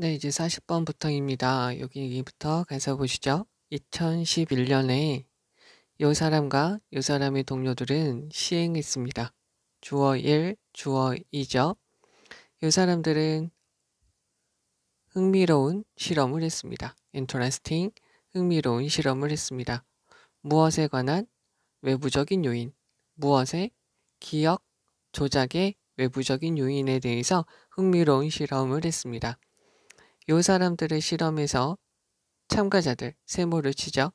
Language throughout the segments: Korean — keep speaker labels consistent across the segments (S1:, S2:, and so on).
S1: 네, 이제 40번부터입니다. 여기부터 가서 보시죠. 2011년에 요 사람과 요 사람의 동료들은 시행했습니다. 주어 1, 주어 2죠. 요 사람들은 흥미로운 실험을 했습니다. interesting, 흥미로운 실험을 했습니다. 무엇에 관한 외부적인 요인, 무엇의 기억, 조작의 외부적인 요인에 대해서 흥미로운 실험을 했습니다. 요 사람들의 실험에서 참가자들, 세모를 치죠.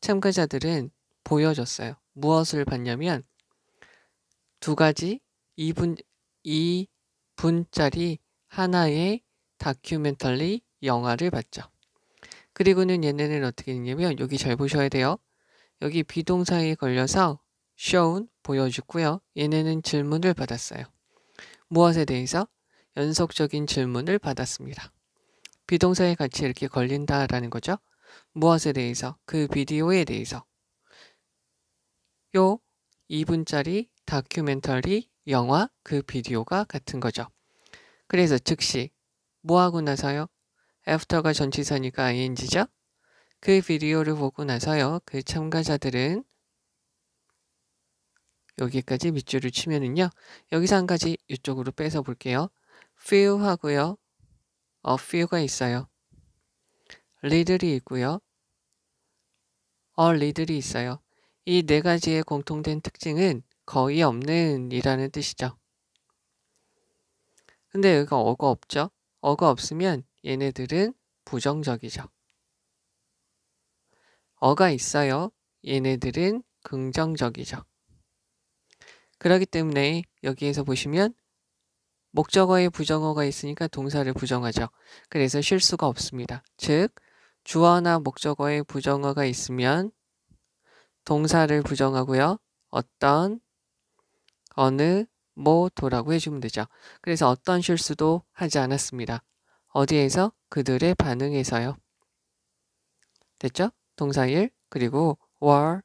S1: 참가자들은 보여줬어요. 무엇을 봤냐면 두 가지 2분, 2분짜리 하나의 다큐멘터리 영화를 봤죠. 그리고는 얘네는 어떻게 했냐면 여기 잘 보셔야 돼요. 여기 비동사에 걸려서 shown 보여줬고요. 얘네는 질문을 받았어요. 무엇에 대해서? 연속적인 질문을 받았습니다. 비동사의 가치에 이렇게 걸린다라는 거죠. 무엇에 대해서? 그 비디오에 대해서. 요 2분짜리 다큐멘터리 영화 그 비디오가 같은 거죠. 그래서 즉시 뭐하고 나서요? after가 전치사니까 ing죠? 그 비디오를 보고 나서요. 그 참가자들은 여기까지 밑줄을 치면은요. 여기서 한 가지 이쪽으로 뺏어 볼게요. feel 하고요. a 어, few가 있어요. 리들이 있고요. a 어, 리들이 있어요. 이 네 가지의 공통된 특징은 거의 없는 이라는 뜻이죠. 근데 여기가 어가 없죠? 어가 없으면 얘네들은 부정적이죠. 어가 있어요. 얘네들은 긍정적이죠. 그렇기 때문에 여기에서 보시면 목적어에 부정어가 있으니까 동사를 부정하죠. 그래서 실수가 없습니다. 즉 주어나 목적어에 부정어가 있으면 동사를 부정하고요. 어떤, 어느, 뭐도라고 해주면 되죠. 그래서 어떤 실수도 하지 않았습니다. 어디에서? 그들의 반응에서요. 됐죠? 동사 1 그리고 were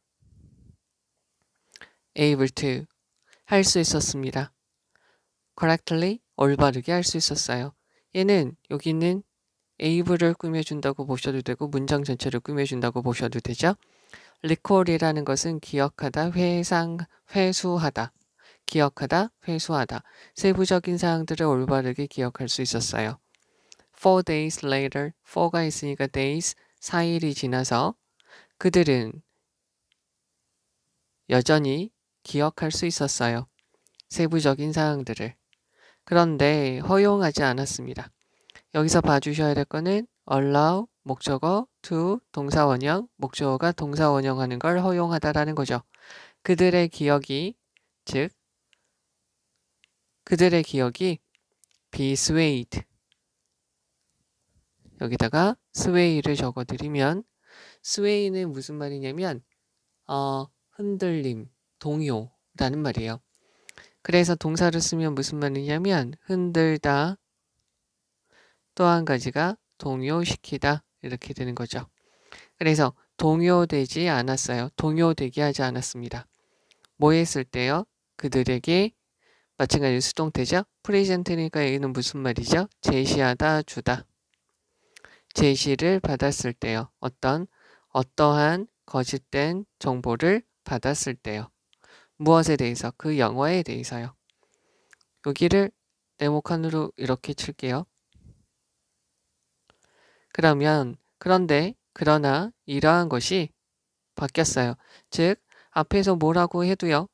S1: able to 할 수 있었습니다. correctly 올바르게 할 수 있었어요. 얘는 여기는 에이블을 꾸며준다고 보셔도 되고 문장 전체를 꾸며준다고 보셔도 되죠. 리콜이라는 것은 기억하다, 회상, 회수하다. 기억하다, 회수하다. 세부적인 사항들을 올바르게 기억할 수 있었어요. Four days later, four가 있으니까 days, 4일이 지나서 그들은 여전히 기억할 수 있었어요. 세부적인 사항들을. 그런데 허용하지 않았습니다. 여기서 봐주셔야 될 거는 allow 목적어 to 동사원형 목적어가 동사원형 하는 걸 허용하다라는 거죠. 그들의 기억이 즉 그들의 기억이 be swayed 여기다가 sway를 적어드리면 sway는 무슨 말이냐면 어, 흔들림, 동요라는 말이에요. 그래서 동사를 쓰면 무슨 말이냐면 흔들다 또 한 가지가 동요시키다 이렇게 되는 거죠. 그래서 동요되지 않았어요. 동요되게 하지 않았습니다. 뭐 했을 때요? 그들에게 마찬가지로 수동태죠. 프레젠트니까 여기는 무슨 말이죠? 제시하다, 주다. 제시를 받았을 때요. 어떤, 어떠한 거짓된 정보를 받았을 때요. 무엇에 대해서? 그 영어에 대해서요. 여기를 네모칸으로 이렇게 칠게요. 그러면 그런데 그러나 이러한 것이 바뀌었어요. 즉 앞에서 뭐라고 해도요.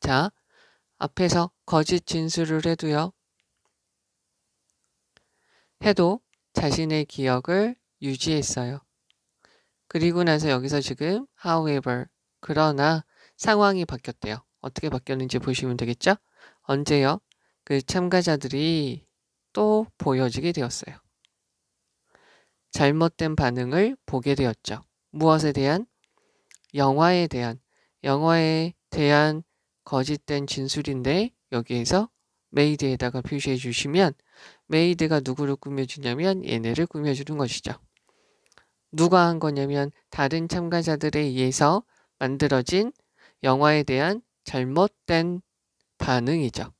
S1: 자 앞에서 거짓 진술을 해도요. 해도 자신의 기억을 유지했어요. 그리고 나서 여기서 지금 however 그러나 상황이 바뀌었대요. 어떻게 바뀌었는지 보시면 되겠죠? 언제요? 그 참가자들이 또 보여지게 되었어요. 잘못된 반응을 보게 되었죠. 무엇에 대한? 영화에 대한. 영화에 대한 거짓된 진술인데 여기에서 메이드에다가 표시해 주시면 메이드가 누구를 꾸며주냐면 얘네를 꾸며주는 것이죠. 누가 한 거냐면 다른 참가자들에 의해서 만들어진 영화에 대한 잘못된 반응이죠.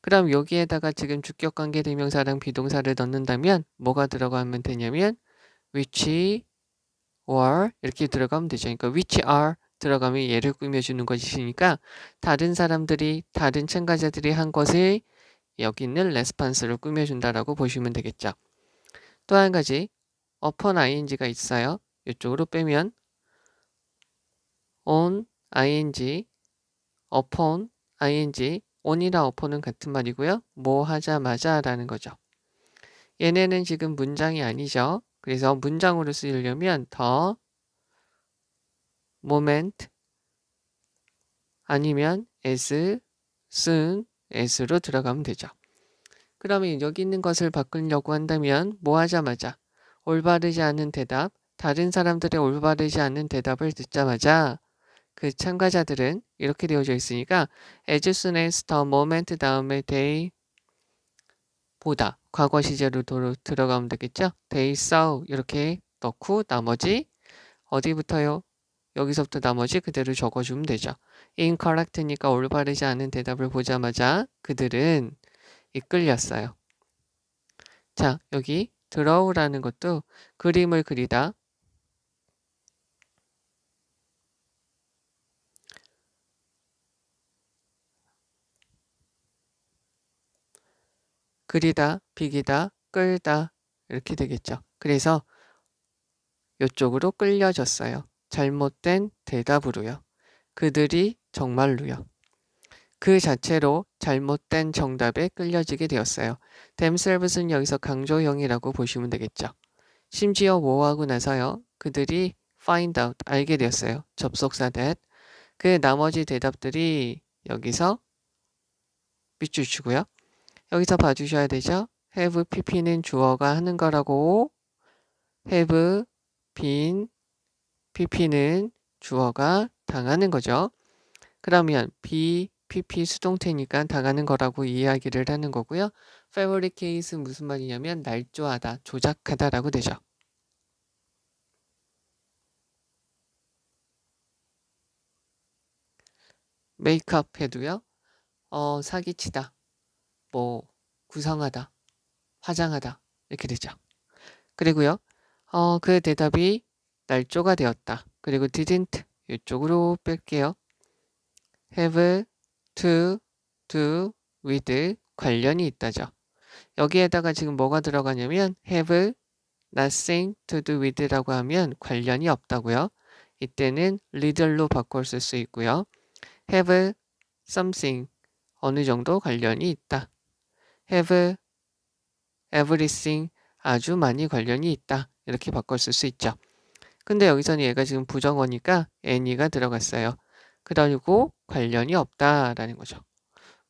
S1: 그럼 여기에다가 지금 주격관계 대명사랑 비동사를 넣는다면 뭐가 들어가면 되냐면 which or 이렇게 들어가면 되죠. 그러니까 which are 들어가면 예를 꾸며주는 것이니까 다른 사람들이 다른 참가자들이 한 것을 여기 있는 레스판스를 꾸며준다라고 보시면 되겠죠. 또 한 가지 upon ing가 있어요. 이쪽으로 빼면 on ing, upon, ing, on이나 upon은 같은 말이고요. 뭐 하자마자 라는 거죠. 얘네는 지금 문장이 아니죠. 그래서 문장으로 쓰려면 더 moment 아니면 as, soon, as로 들어가면 되죠. 그러면 여기 있는 것을 바꾸려고 한다면 뭐 하자마자 올바르지 않은 대답, 다른 사람들의 올바르지 않은 대답을 듣자마자 그 참가자들은 이렇게 되어져 있으니까 as soon as the moment 다음에 t h y 보다 과거 시제로 들어가면 되겠죠? they saw 이렇게 넣고 나머지 어디부터요? 여기서부터 나머지 그대로 적어주면 되죠. incorrect니까 올바르지 않은 대답을 보자마자 그들은 이끌렸어요. 자, 여기 드러우라는 것도 그림을 그리다 그리다, 비기다, 끌다 이렇게 되겠죠. 그래서 이쪽으로 끌려졌어요. 잘못된 대답으로요. 그들이 정말로요. 그 자체로 잘못된 정답에 끌려지게 되었어요. themselves는 여기서 강조형이라고 보시면 되겠죠. 심지어 뭐하고 나서요. 그들이 find out, 알게 되었어요. 접속사 that. 그 나머지 대답들이 여기서 밑줄 치고요. 여기서 봐주셔야 되죠. have pp는 주어가 하는 거라고 have been pp는 주어가 당하는 거죠. 그러면 be pp 수동태니까 당하는 거라고 이야기를 하는 거고요. fabricate 무슨 말이냐면 날조하다, 조작하다라고 되죠. 메이크업 해도요. 어, 사기치다. 뭐 구상하다, 화장하다 이렇게 되죠. 그리고요. 어, 그 대답이 날조가 되었다. 그리고 didn't 이쪽으로 뺄게요. have to do with 관련이 있다죠. 여기에다가 지금 뭐가 들어가냐면 have nothing to do with라고 하면 관련이 없다고요. 이때는 little로 바꿔 쓸수 있고요. have something 어느 정도 관련이 있다. have, everything 아주 많이 관련이 있다. 이렇게 바꿔 쓸 수 있죠. 근데 여기서는 얘가 지금 부정어니까 any가 들어갔어요. 그리고 관련이 없다라는 거죠.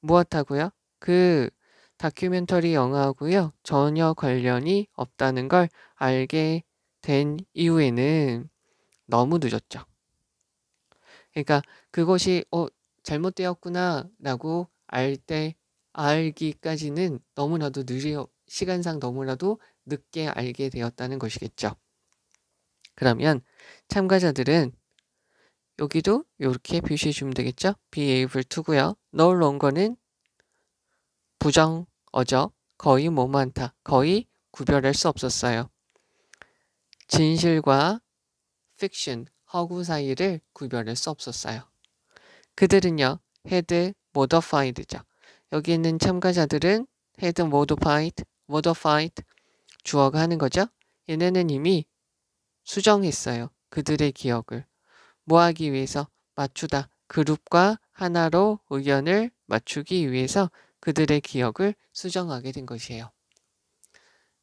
S1: 무엇하고요? 그 다큐멘터리 영화하고요. 전혀 관련이 없다는 걸 알게 된 이후에는 너무 늦었죠. 그러니까 그것이 어 잘못되었구나 라고 알때 알기까지는 너무나도 느려 시간상 너무나도 늦게 알게 되었다는 것이겠죠. 그러면 참가자들은 여기도 이렇게 표시해 주면 되겠죠? be able to고요. no longer는 부정, 어적, 거의 뭐 많다, 거의 구별할 수 없었어요. 진실과 fiction, 허구 사이를 구별할 수 없었어요. 그들은요, had modified죠. 여기 있는 참가자들은 헤드 모더파이트, 모더파이트 주어가 하는 거죠. 얘네는 이미 수정했어요. 그들의 기억을. 뭐 하기 위해서? 맞추다. 그룹과 하나로 의견을 맞추기 위해서 그들의 기억을 수정하게 된 것이에요.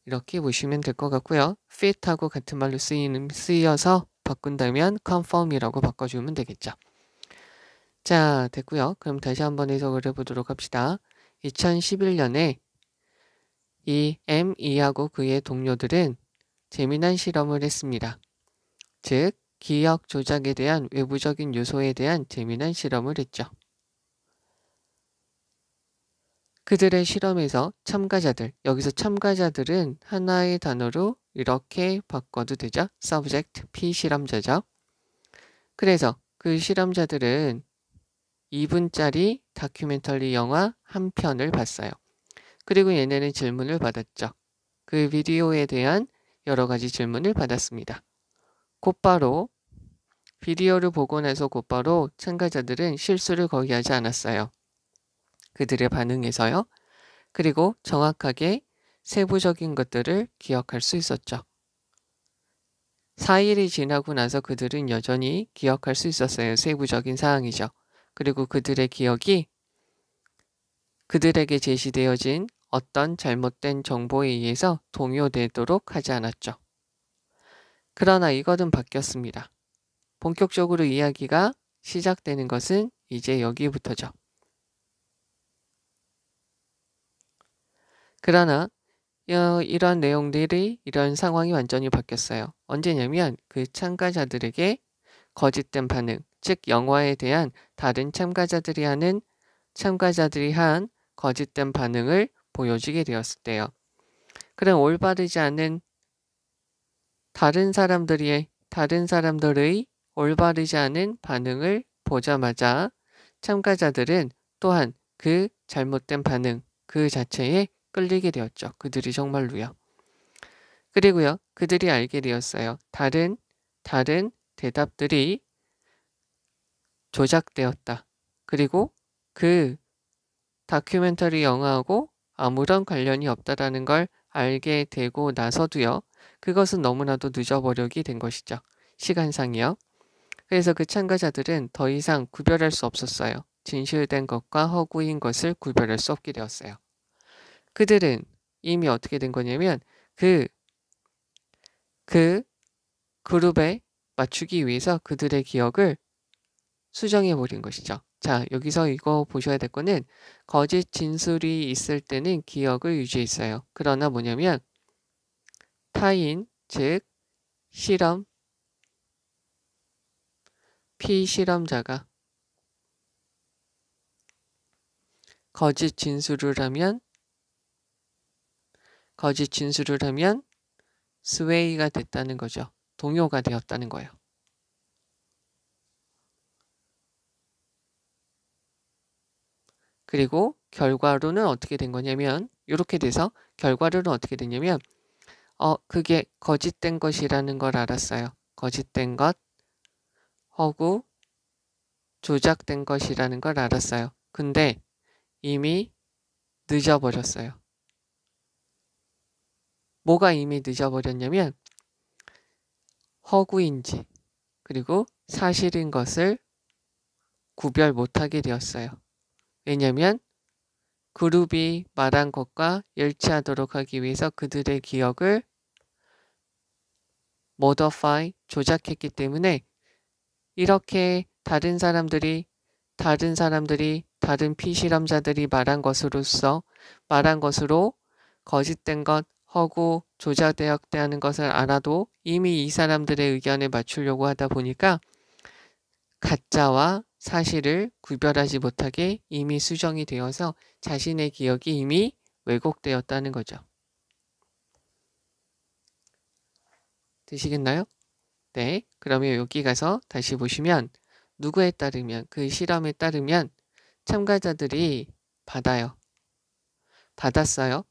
S1: 이렇게 보시면 될 것 같고요. fit하고 같은 말로 쓰이는, 쓰여서 바꾼다면 conform이라고 바꿔주면 되겠죠. 자, 됐고요. 그럼 다시 한번 해석을 해보도록 합시다. 2011년에 이 M2하고 e 그의 동료들은 재미난 실험을 했습니다. 즉, 기억 조작에 대한 외부적인 요소에 대한 재미난 실험을 했죠. 그들의 실험에서 참가자들, 여기서 참가자들은 하나의 단어로 이렇게 바꿔도 되죠. subject, 피실험자죠. 그래서 그 실험자들은 2분짜리 다큐멘터리 영화 한 편을 봤어요. 그리고 얘네는 질문을 받았죠. 그 비디오에 대한 여러 가지 질문을 받았습니다. 곧바로 비디오를 보고 나서 곧바로 참가자들은 실수를 거기 하지 않았어요. 그들의 반응에서요. 그리고 정확하게 세부적인 것들을 기억할 수 있었죠. 4일이 지나고 나서 그들은 여전히 기억할 수 있었어요. 세부적인 사항이죠. 그리고 그들의 기억이 그들에게 제시되어진 어떤 잘못된 정보에 의해서 동요되도록 하지 않았죠. 그러나 이것은 바뀌었습니다. 본격적으로 이야기가 시작되는 것은 이제 여기부터죠. 그러나 어, 이런 내용들이 이런 상황이 완전히 바뀌었어요. 언제냐면 그 참가자들에게 거짓된 반응, 즉 영화에 대한 다른 참가자들이 하는 참가자들이 한 거짓된 반응을 보여주게 되었을 때요. 그런 올바르지 않은 다른 사람들의 다른 사람들의 올바르지 않은 반응을 보자마자 참가자들은 또한 그 잘못된 반응 그 자체에 끌리게 되었죠. 그들이 정말로요. 그리고요. 그들이 알게 되었어요. 다른 다른 대답들이 조작되었다. 그리고 그 다큐멘터리 영화하고 아무런 관련이 없다라는 걸 알게 되고 나서도요. 그것은 너무나도 늦어버려기된 것이죠. 시간상이요. 그래서 그 참가자들은 더 이상 구별할 수 없었어요. 진실된 것과 허구인 것을 구별할 수 없게 되었어요. 그들은 이미 어떻게 된 거냐면 그, 그 그룹에 맞추기 위해서 그들의 기억을 수정해 버린 것이죠. 자, 여기서 이거 보셔야 될 거는 거짓 진술이 있을 때는 기억을 유지했어요. 그러나 뭐냐면 타인, 즉 실험, 피실험자가 거짓 진술을 하면 거짓 진술을 하면 스웨이가 됐다는 거죠. 동요가 되었다는 거예요. 그리고 결과로는 어떻게 된 거냐면 이렇게 돼서 결과로는 어떻게 됐냐면 어 그게 거짓된 것이라는 걸 알았어요. 거짓된 것 허구 조작된 것이라는 걸 알았어요. 근데 이미 늦어버렸어요. 뭐가 이미 늦어버렸냐면 허구인지 그리고 사실인 것을 구별 못하게 되었어요. 왜냐면 그룹이 말한 것과 일치하도록 하기 위해서 그들의 기억을 모더파이 조작했기 때문에 이렇게 다른 사람들이 다른 사람들이 다른 피실험자들이 말한 것으로서 말한 것으로 거짓된 것, 허구, 조작되었대 하는 것을 알아도 이미 이 사람들의 의견에 맞추려고 하다 보니까 가짜와 사실을 구별하지 못하게 이미 수정이 되어서 자신의 기억이 이미 왜곡되었다는 거죠. 되시겠나요? 네, 그러면 여기 가서 다시 보시면 누구에 따르면 그 실험에 따르면 참가자들이 받아요. 받았어요.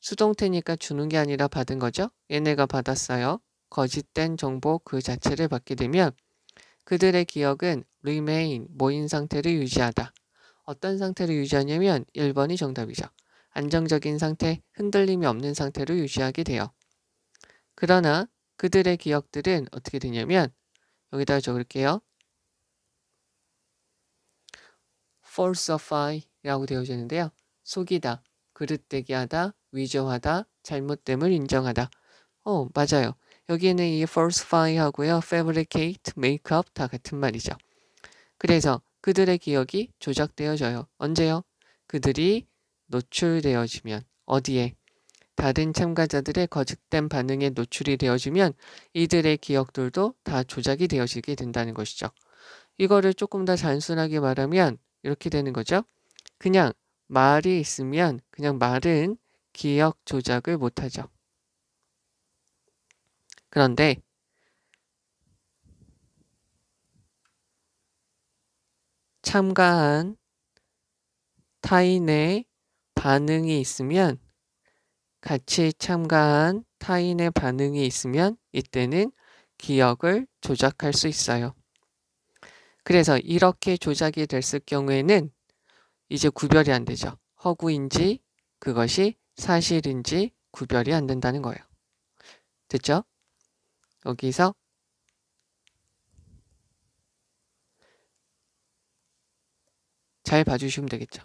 S1: 수동태니까 주는 게 아니라 받은 거죠. 얘네가 받았어요. 거짓된 정보 그 자체를 받게 되면 그들의 기억은 remain 모인 상태를 유지하다. 어떤 상태를 유지하냐면 1번이 정답이죠. 안정적인 상태, 흔들림이 없는 상태로 유지하게 돼요. 그러나 그들의 기억들은 어떻게 되냐면 여기다 적을게요. falsify라고 되어있는데요. 속이다, 그릇되게 하다, 위조하다, 잘못됨을 인정하다. 어, 맞아요. 여기에는 이 falsify 하고요. fabricate, make up 다 같은 말이죠. 그래서 그들의 기억이 조작되어져요. 언제요? 그들이 노출되어지면 어디에? 다른 참가자들의 거짓된 반응에 노출이 되어지면 이들의 기억들도 다 조작이 되어지게 된다는 것이죠. 이거를 조금 더 단순하게 말하면 이렇게 되는 거죠. 그냥 말이 있으면 그냥 말은 기억 조작을 못하죠. 그런데 참가한 타인의 반응이 있으면 같이 참가한 타인의 반응이 있으면 이때는 기억을 조작할 수 있어요. 그래서 이렇게 조작이 됐을 경우에는 이제 구별이 안 되죠. 허구인지 그것이 사실인지 구별이 안 된다는 거예요. 됐죠? 여기서 잘 봐주시면 되겠죠.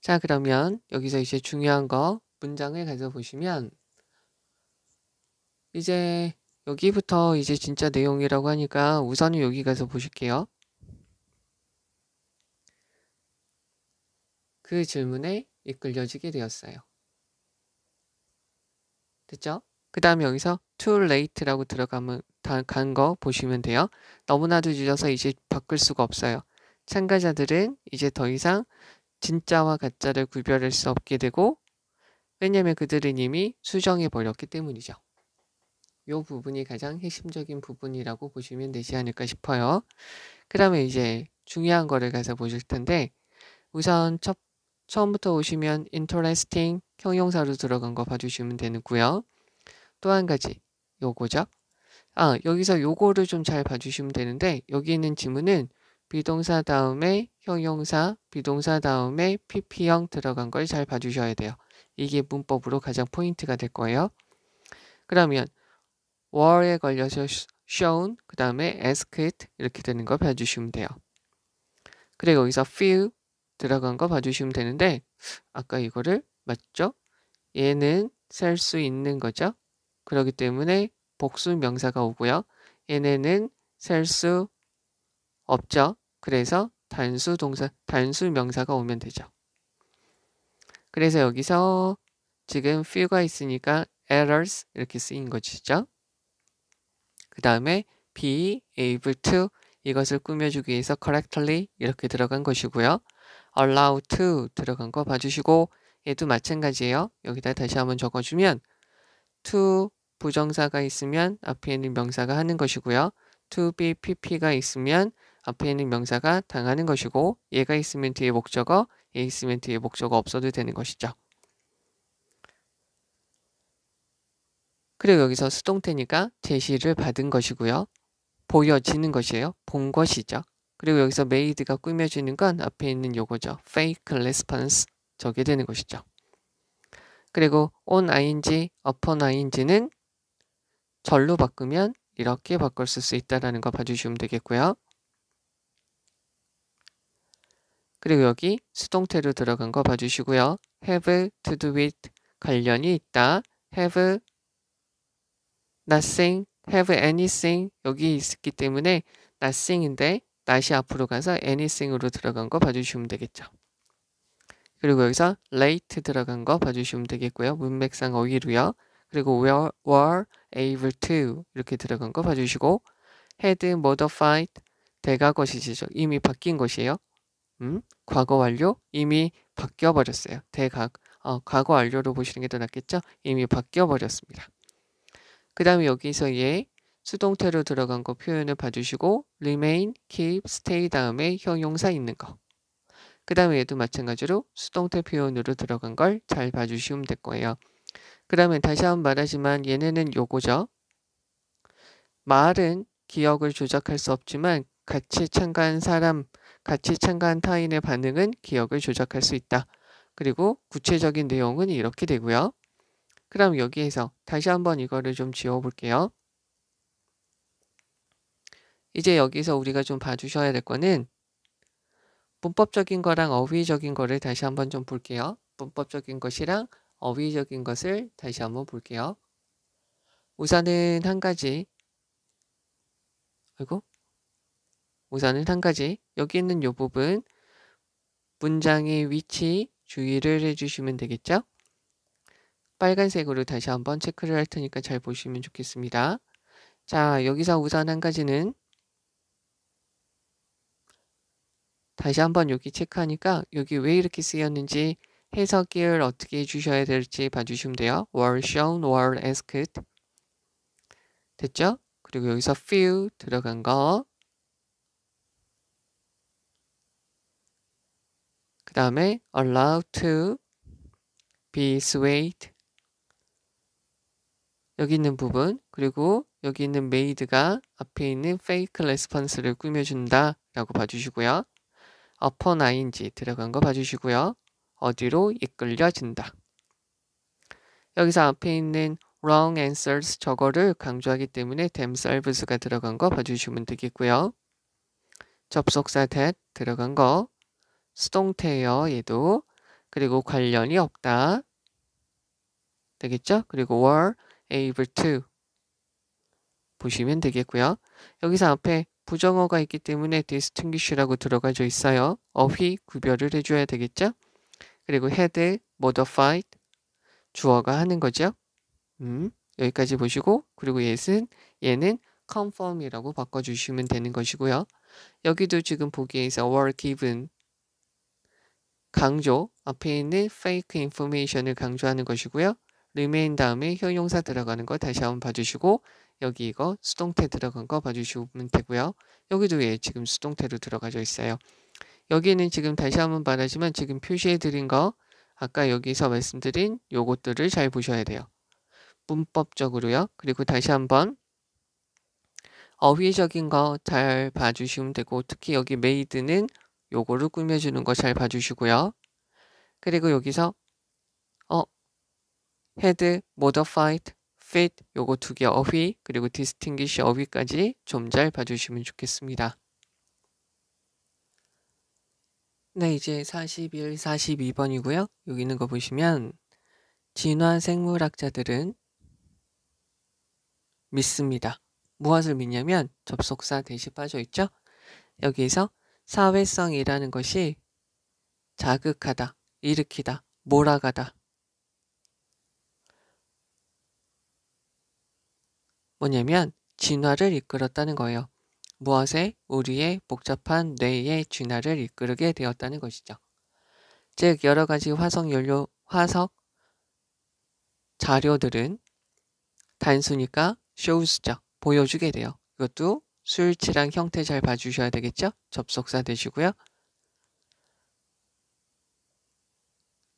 S1: 자, 그러면 여기서 이제 중요한 거 문장을 가져 보시면 이제 여기부터 이제 진짜 내용이라고 하니까 우선은 여기 가서 보실게요. 그 질문에 이끌려지게 되었어요. 됐죠? 그 다음에 여기서 too late라고 들어가면 간거 보시면 돼요. 너무나도 늦어서 이제 바꿀 수가 없어요. 참가자들은 이제 더 이상 진짜와 가짜를 구별할 수 없게 되고 왜냐면 그들은 이미 수정해 버렸기 때문이죠. 이 부분이 가장 핵심적인 부분이라고 보시면 되지 않을까 싶어요. 그러면 이제 중요한 거를 가서 보실 텐데 우선 첫, 처음부터 오시면 interesting 형용사로 들어간 거 봐주시면 되고요. 는또한 가지 요거죠. 아, 여기서 요거를 좀 잘 봐주시면 되는데 여기 있는 지문은 비동사 다음에 형용사, 비동사 다음에 PP형 들어간 걸 잘 봐주셔야 돼요. 이게 문법으로 가장 포인트가 될 거예요. 그러면 war에 걸려서 shown, 그 다음에 asked 이렇게 되는 거 봐주시면 돼요. 그리고 여기서 few 들어간 거 봐주시면 되는데 아까 이거를 맞죠? 얘는 셀 수 있는 거죠? 그렇기 때문에 복수 명사가 오고요. 얘네는 셀 수 없죠. 그래서 단수 동사, 단수 명사가 오면 되죠. 그래서 여기서 지금 few가 있으니까 errors 이렇게 쓰인 것이죠. 그 다음에 be able to 이것을 꾸며주기 위해서 correctly 이렇게 들어간 것이고요. allow to 들어간 거 봐주시고 얘도 마찬가지예요. 여기다 다시 한번 적어주면 to 부정사가 있으면 앞에 있는 명사가 하는 것이고요. to be pp가 있으면 앞에 있는 명사가 당하는 것이고 얘가 있으면 뒤에 목적어, 얘 있으면 뒤에 목적어 없어도 되는 것이죠. 그리고 여기서 수동태니까 제시를 받은 것이고요. 보여지는 것이에요. 본 것이죠. 그리고 여기서 메이드가 꾸며지는 건 앞에 있는 요거죠. fake response 저게 되는 것이죠. 그리고 on ing, upon ing는 절로 바꾸면 이렇게 바꿀수 있다는 거 봐주시면 되겠고요. 그리고 여기 수동태로 들어간 거 봐주시고요. have to do i t 관련이 있다. have nothing, have anything 여기 있기 때문에 nothing인데 n o 앞으로 가서 anything으로 들어간 거 봐주시면 되겠죠. 그리고 여기서 late 들어간 거 봐주시면 되겠고요. 문맥상 어휘로요. 그리고 were, were able to 이렇게 들어간 거 봐주시고 had modified 대가거 시죠 이미 바뀐 것이에요. 음? 과거 완료 이미 바뀌어 버렸어요. 대가 어, 과거 완료로 보시는 게 더 낫겠죠? 이미 바뀌어 버렸습니다. 그 다음에 여기서 얘 수동태로 들어간 거 표현을 봐주시고 remain, keep, stay 다음에 형용사 있는 거. 그 다음에 얘도 마찬가지로 수동태 표현으로 들어간 걸 잘 봐주시면 될 거예요. 그러면 다시 한 번 말하지만 얘네는 요거죠. 말은 기억을 조작할 수 없지만 같이 참가한 사람, 같이 참가한 타인의 반응은 기억을 조작할 수 있다. 그리고 구체적인 내용은 이렇게 되고요. 그럼 여기에서 다시 한 번 이거를 좀 지워볼게요. 이제 여기서 우리가 좀 봐주셔야 될 거는 문법적인 거랑 어휘적인 거를 다시 한 번 좀 볼게요. 문법적인 것이랑 어휘적인 것을 다시 한번 볼게요. 우선은 한 가지. 아이고. 우선은 한 가지. 여기 있는 요 부분. 문장의 위치 주의를 해주시면 되겠죠? 빨간색으로 다시 한번 체크를 할 테니까 잘 보시면 좋겠습니다. 자, 여기서 우선 한 가지는 다시 한번 여기 체크하니까 여기 왜 이렇게 쓰였는지 해석을 어떻게 해주셔야 될지 봐주시면 돼요. were shown, were asked. 됐죠? 그리고 여기서 few 들어간 거. 그 다음에 a l l o w e to be swayed. 여기 있는 부분 그리고 여기 있는 made가 앞에 있는 fake response를 꾸며준다 라고 봐주시고요. upon ing 들어간 거 봐주시고요. 어디로 이끌려진다. 여기서 앞에 있는 wrong answers 저거를 강조하기 때문에 themselves가 들어간 거 봐주시면 되겠고요. 접속사 that 들어간 거, 수동태예요 얘도. 그리고 관련이 없다. 되겠죠? 그리고 were able to 보시면 되겠고요. 여기서 앞에 부정어가 있기 때문에 distinguish라고 들어가져 있어요. 어휘 구별을 해줘야 되겠죠? 그리고 had modified 주어가 하는 거죠. 음, 여기까지 보시고 그리고 yes은 얘는 conform이라고 바꿔주시면 되는 것이고요. 여기도 지금 보기에서 were given 강조 앞에 있는 fake information을 강조하는 것이고요. remain 다음에 형용사 들어가는 거 다시 한번 봐주시고 여기 이거 수동태 들어간 거 봐주시면 되고요. 여기도 예 지금 수동태로 들어가져 있어요. 여기는 지금 다시 한번 말하지만 지금 표시해드린 거 아까 여기서 말씀드린 요것들을 잘 보셔야 돼요. 문법적으로요. 그리고 다시 한번 어휘적인 거 잘 봐주시면 되고 특히 여기 메이드는 요거를 꾸며주는 거 잘 봐주시고요. 그리고 여기서 어 헤드, 모더파이트, fit 요거 두 개 어휘 그리고 디스팅기시 어휘까지 좀 잘 봐주시면 좋겠습니다. 네, 이제 41, 42번이고요. 여기 있는 거 보시면 진화 생물학자들은 믿습니다. 무엇을 믿냐면 접속사 대시 빠져 있죠. 여기에서 사회성이라는 것이 자극하다, 일으키다, 몰아가다. 뭐냐면 진화를 이끌었다는 거예요. 무엇에 우리의 복잡한 뇌의 진화를 이끌게 되었다는 것이죠. 즉 여러 가지 화석 연료 화석 자료들은 단순히까 쇼우스죠. 보여주게 돼요. 이것도 수일치랑 형태 잘 봐주셔야 되겠죠? 접속사 되시고요.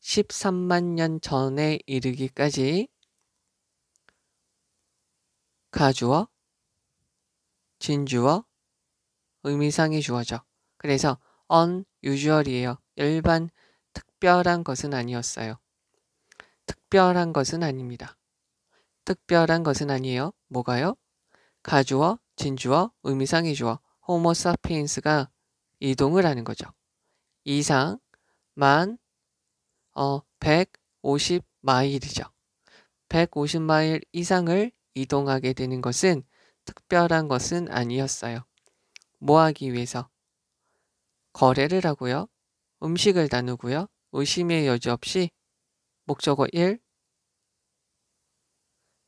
S1: 13만 년 전에 이르기까지 가주어, 진주어, 의미상의 주어죠. 그래서 unusual이에요. 일반 특별한 것은 아니었어요. 특별한 것은 아닙니다. 특별한 것은 아니에요. 뭐가요? 가주어, 진주어, 의미상의 주어, 호모 사피엔스가 이동을 하는 거죠. 이상, 만, 어, 150마일이죠. 150마일 이상을 이동하게 되는 것은 특별한 것은 아니었어요. 뭐 하기 위해서? 거래를 하고요. 음식을 나누고요. 의심의 여지 없이 목적어 1,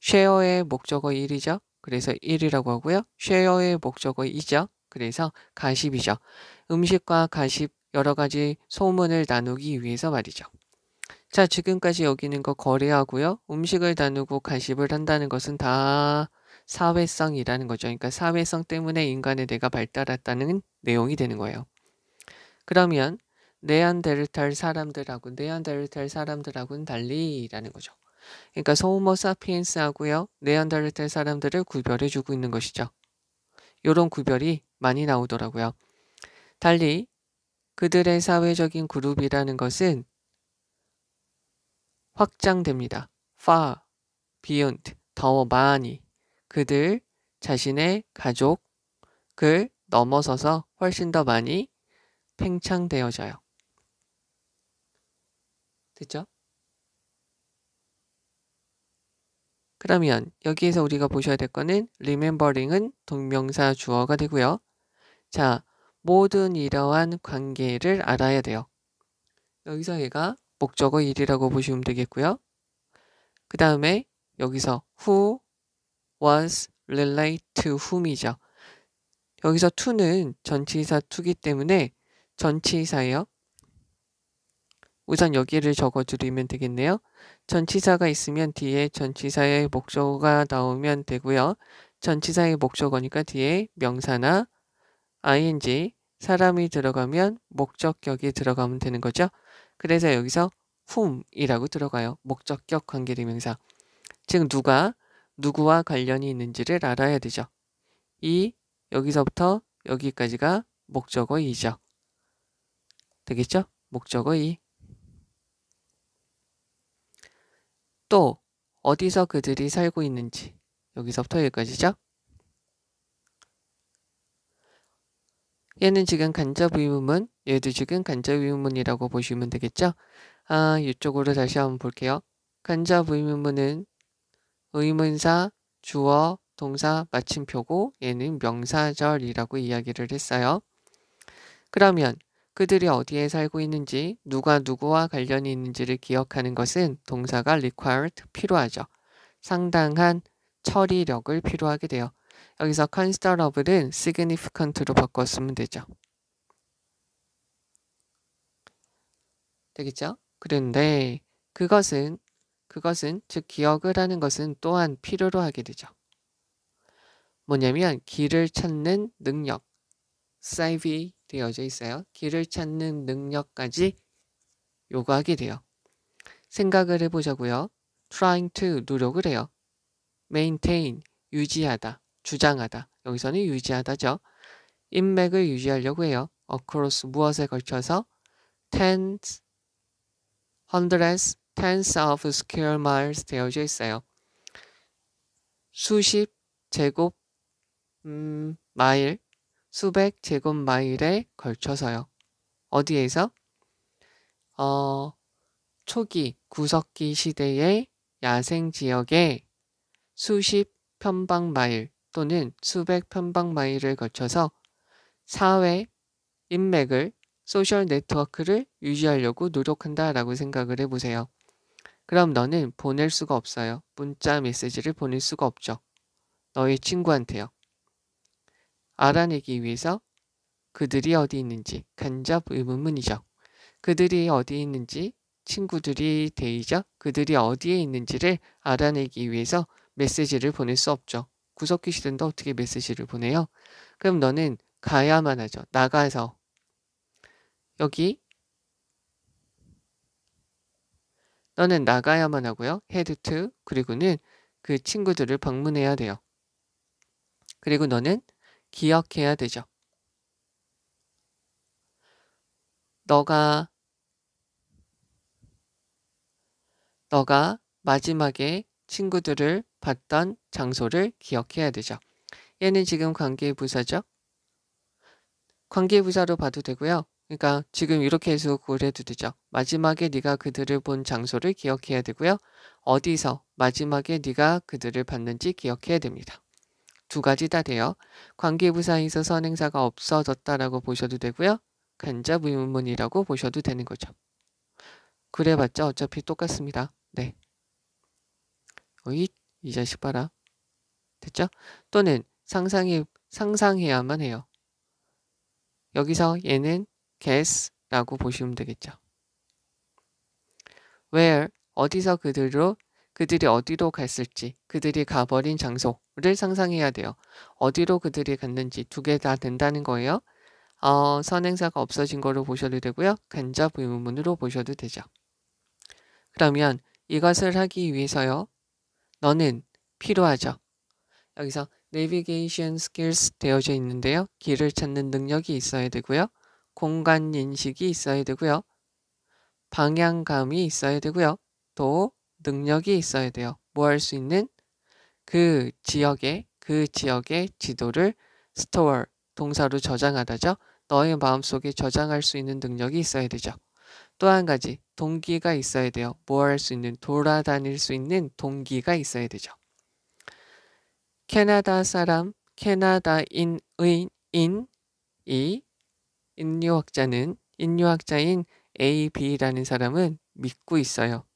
S1: 쉐어의 목적어 1이죠. 그래서 1이라고 하고요. 쉐어의 목적어 2죠. 그래서 가십이죠. 음식과 가십 여러 가지 소문을 나누기 위해서 말이죠. 자, 지금까지 여기는 거 거래하고요. 음식을 나누고 가십을 한다는 것은 다 사회성이라는 거죠. 그러니까 사회성 때문에 인간의 뇌가 발달했다는 내용이 되는 거예요. 그러면 네안데르탈 사람들하고 네안데르탈 사람들하고는 달리라는 거죠. 그러니까 소모 사피엔스하고요. 네안데르탈 사람들을 구별해 주고 있는 것이죠. 요런 구별이 많이 나오더라고요. 달리 그들의 사회적인 그룹이라는 것은 확장됩니다. far, beyond, 더 많이 그들 자신의 가족을 그 넘어서서 훨씬 더 많이 팽창되어져요. 됐죠? 그러면 여기에서 우리가 보셔야 될 거는 r i n g 은 동명사 주어가 되고요. 자, 모든 이러한 관계를 알아야 돼요. 여기서 얘가 목적어 1이라고 보시면 되겠고요. 그 다음에 여기서 who, was, relate to whom이죠. 여기서 to는 전치사 to기 때문에 전치사예요. 우선 여기를 적어드리면 되겠네요. 전치사가 있으면 뒤에 전치사의 목적어가 나오면 되고요. 전치사의 목적어니까 뒤에 명사나 ing, 사람이 들어가면 목적격이 들어가면 되는 거죠. 그래서 여기서 whom이라고 들어가요. 목적격 관계대명사. 즉 누가 누구와 관련이 있는지를 알아야 되죠. 이 여기서부터 여기까지가 목적어 이죠 되겠죠? 목적어 이. 또 어디서 그들이 살고 있는지 여기서부터 여기까지죠. 얘는 지금 간접의문문, 얘도 지금 간접의문문이라고 보시면 되겠죠? 아, 이쪽으로 다시 한번 볼게요. 간접의문문은 의문사, 주어, 동사, 마침표고 얘는 명사절이라고 이야기를 했어요. 그러면 그들이 어디에 살고 있는지 누가 누구와 관련이 있는지를 기억하는 것은 동사가 required 필요하죠. 상당한 처리력을 필요하게 돼요. 여기서 considerable은 significant로 바꿨으면 되죠. 되겠죠? 그런데 그것은 그것은 즉 기억을 하는 것은 또한 필요로 하게 되죠. 뭐냐면 길을 찾는 능력 사이비 되어져 있어요. 길을 찾는 능력까지 요구하게 돼요. 생각을 해보자고요. trying to 노력을 해요. maintain 유지하다 주장하다 여기서는 유지하다죠. 인맥을 유지하려고 해요. across 무엇에 걸쳐서 tens, hundreds, tens of square miles 되어져 있어요. 수십 제곱 음, 마일, 수백 제곱 마일에 걸쳐서요. 어디에서? 어, 초기 구석기 시대의 야생 지역에 수십 편방 마일 또는 수백 편방 마일을 걸쳐서 사회, 인맥을, 소셜 네트워크를 유지하려고 노력한다라고 생각을 해보세요. 그럼 너는 보낼 수가 없어요. 문자 메시지를 보낼 수가 없죠. 너의 친구한테요. 알아내기 위해서 그들이 어디 있는지 간접 의문문이죠. 그들이 어디 있는지 친구들이 데이죠. 그들이 어디에 있는지를 알아내기 위해서 메시지를 보낼 수 없죠. 구석기 시대인데 어떻게 메시지를 보내요? 그럼 너는 가야만 하죠. 나가서 여기 너는 나가야만 하고요. head to 그리고는 그 친구들을 방문해야 돼요. 그리고 너는 기억해야 되죠. 너가 너가 마지막에 친구들을 봤던 장소를 기억해야 되죠. 얘는 지금 관계부사죠. 관계부사로 봐도 되고요. 그러니까 지금 이렇게 해서 고려해도 되죠. 마지막에 네가 그들을 본 장소를 기억해야 되고요. 어디서 마지막에 네가 그들을 봤는지 기억해야 됩니다. 두 가지 다 돼요. 관계부사에 있어서 선행사가 없어졌다라고 보셔도 되고요. 간접 의문문이라고 보셔도 되는 거죠. 그래봤자 어차피 똑같습니다. 네. 어이, 이 자식 봐라. 됐죠? 또는 상상해, 상상해야만 해요. 여기서 얘는 guess라고 보시면 되겠죠. where 어디서 그들로 그들이 어디로 갔을지 그들이 가버린 장소를 상상해야 돼요. 어디로 그들이 갔는지 두 개 다 된다는 거예요. 어, 선행사가 없어진 거로 보셔도 되고요. 간접 의문문으로 보셔도 되죠. 그러면 이것을 하기 위해서요. 너는 필요하죠. 여기서 navigation skills 되어져 있는데요. 길을 찾는 능력이 있어야 되고요. 공간 인식이 있어야 되고요. 방향감이 있어야 되고요. 또 능력이 있어야 돼요. 뭐 할 수 있는 그 지역의 그 지역의 지도를 store 동사로 저장하다죠. 너의 마음속에 저장할 수 있는 능력이 있어야 되죠. 또 한 가지 동기가 있어야 돼요. 뭐 할 수 있는 돌아다닐 수 있는 동기가 있어야 되죠. 캐나다 사람 캐나다인의 인이 인류학자는 인류학자인 A, B라는 사람은 믿고 있어요.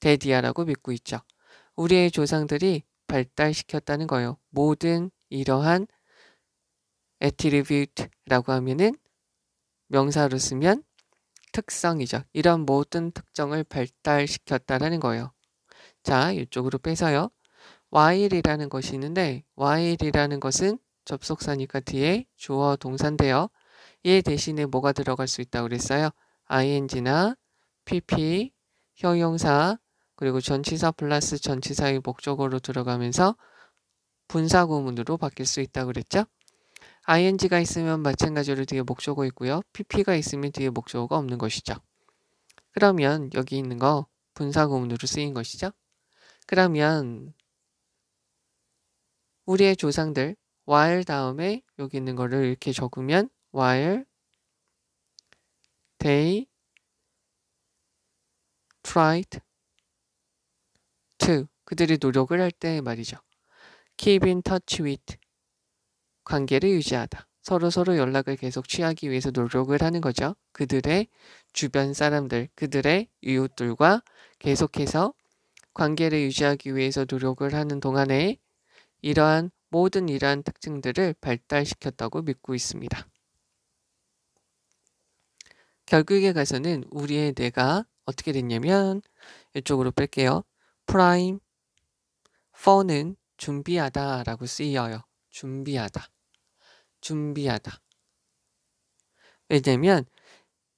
S1: 데디아라고 믿고 있죠. 우리의 조상들이 발달시켰다는 거예요. 모든 이러한 attribute라고 하면은 명사로 쓰면 특성이죠. 이런 모든 특정을 발달시켰다라는 거예요. 자, 이쪽으로 빼서요. while이라는 것이 있는데 while이라는 것은 접속사니까 뒤에 주어 동사인데요. 얘 대신에 뭐가 들어갈 수 있다고 그랬어요? ing나 pp, 형용사, 그리고 전치사 플러스 전치사의 목적으로 들어가면서 분사 구문으로 바뀔 수 있다고 그랬죠? ing가 있으면 마찬가지로 뒤에 목적어 있고요. pp가 있으면 뒤에 목적어가 없는 것이죠. 그러면 여기 있는 거 분사 구문으로 쓰인 것이죠. 그러면 우리의 조상들 while 다음에 여기 있는 거를 이렇게 적으면 while they tried to 그들이 노력을 할 때 말이죠. keep in touch with 관계를 유지하다. 서로 서로 연락을 계속 취하기 위해서 노력을 하는 거죠. 그들의 주변 사람들, 그들의 이웃들과 계속해서 관계를 유지하기 위해서 노력을 하는 동안에 이러한 모든 이러한 특징들을 발달시켰다고 믿고 있습니다. 결국에 가서는 우리의 뇌가 어떻게 됐냐면 이쪽으로 뺄게요. 프라임, for는 준비하다 라고 쓰여요. 준비하다. 준비하다. 왜냐면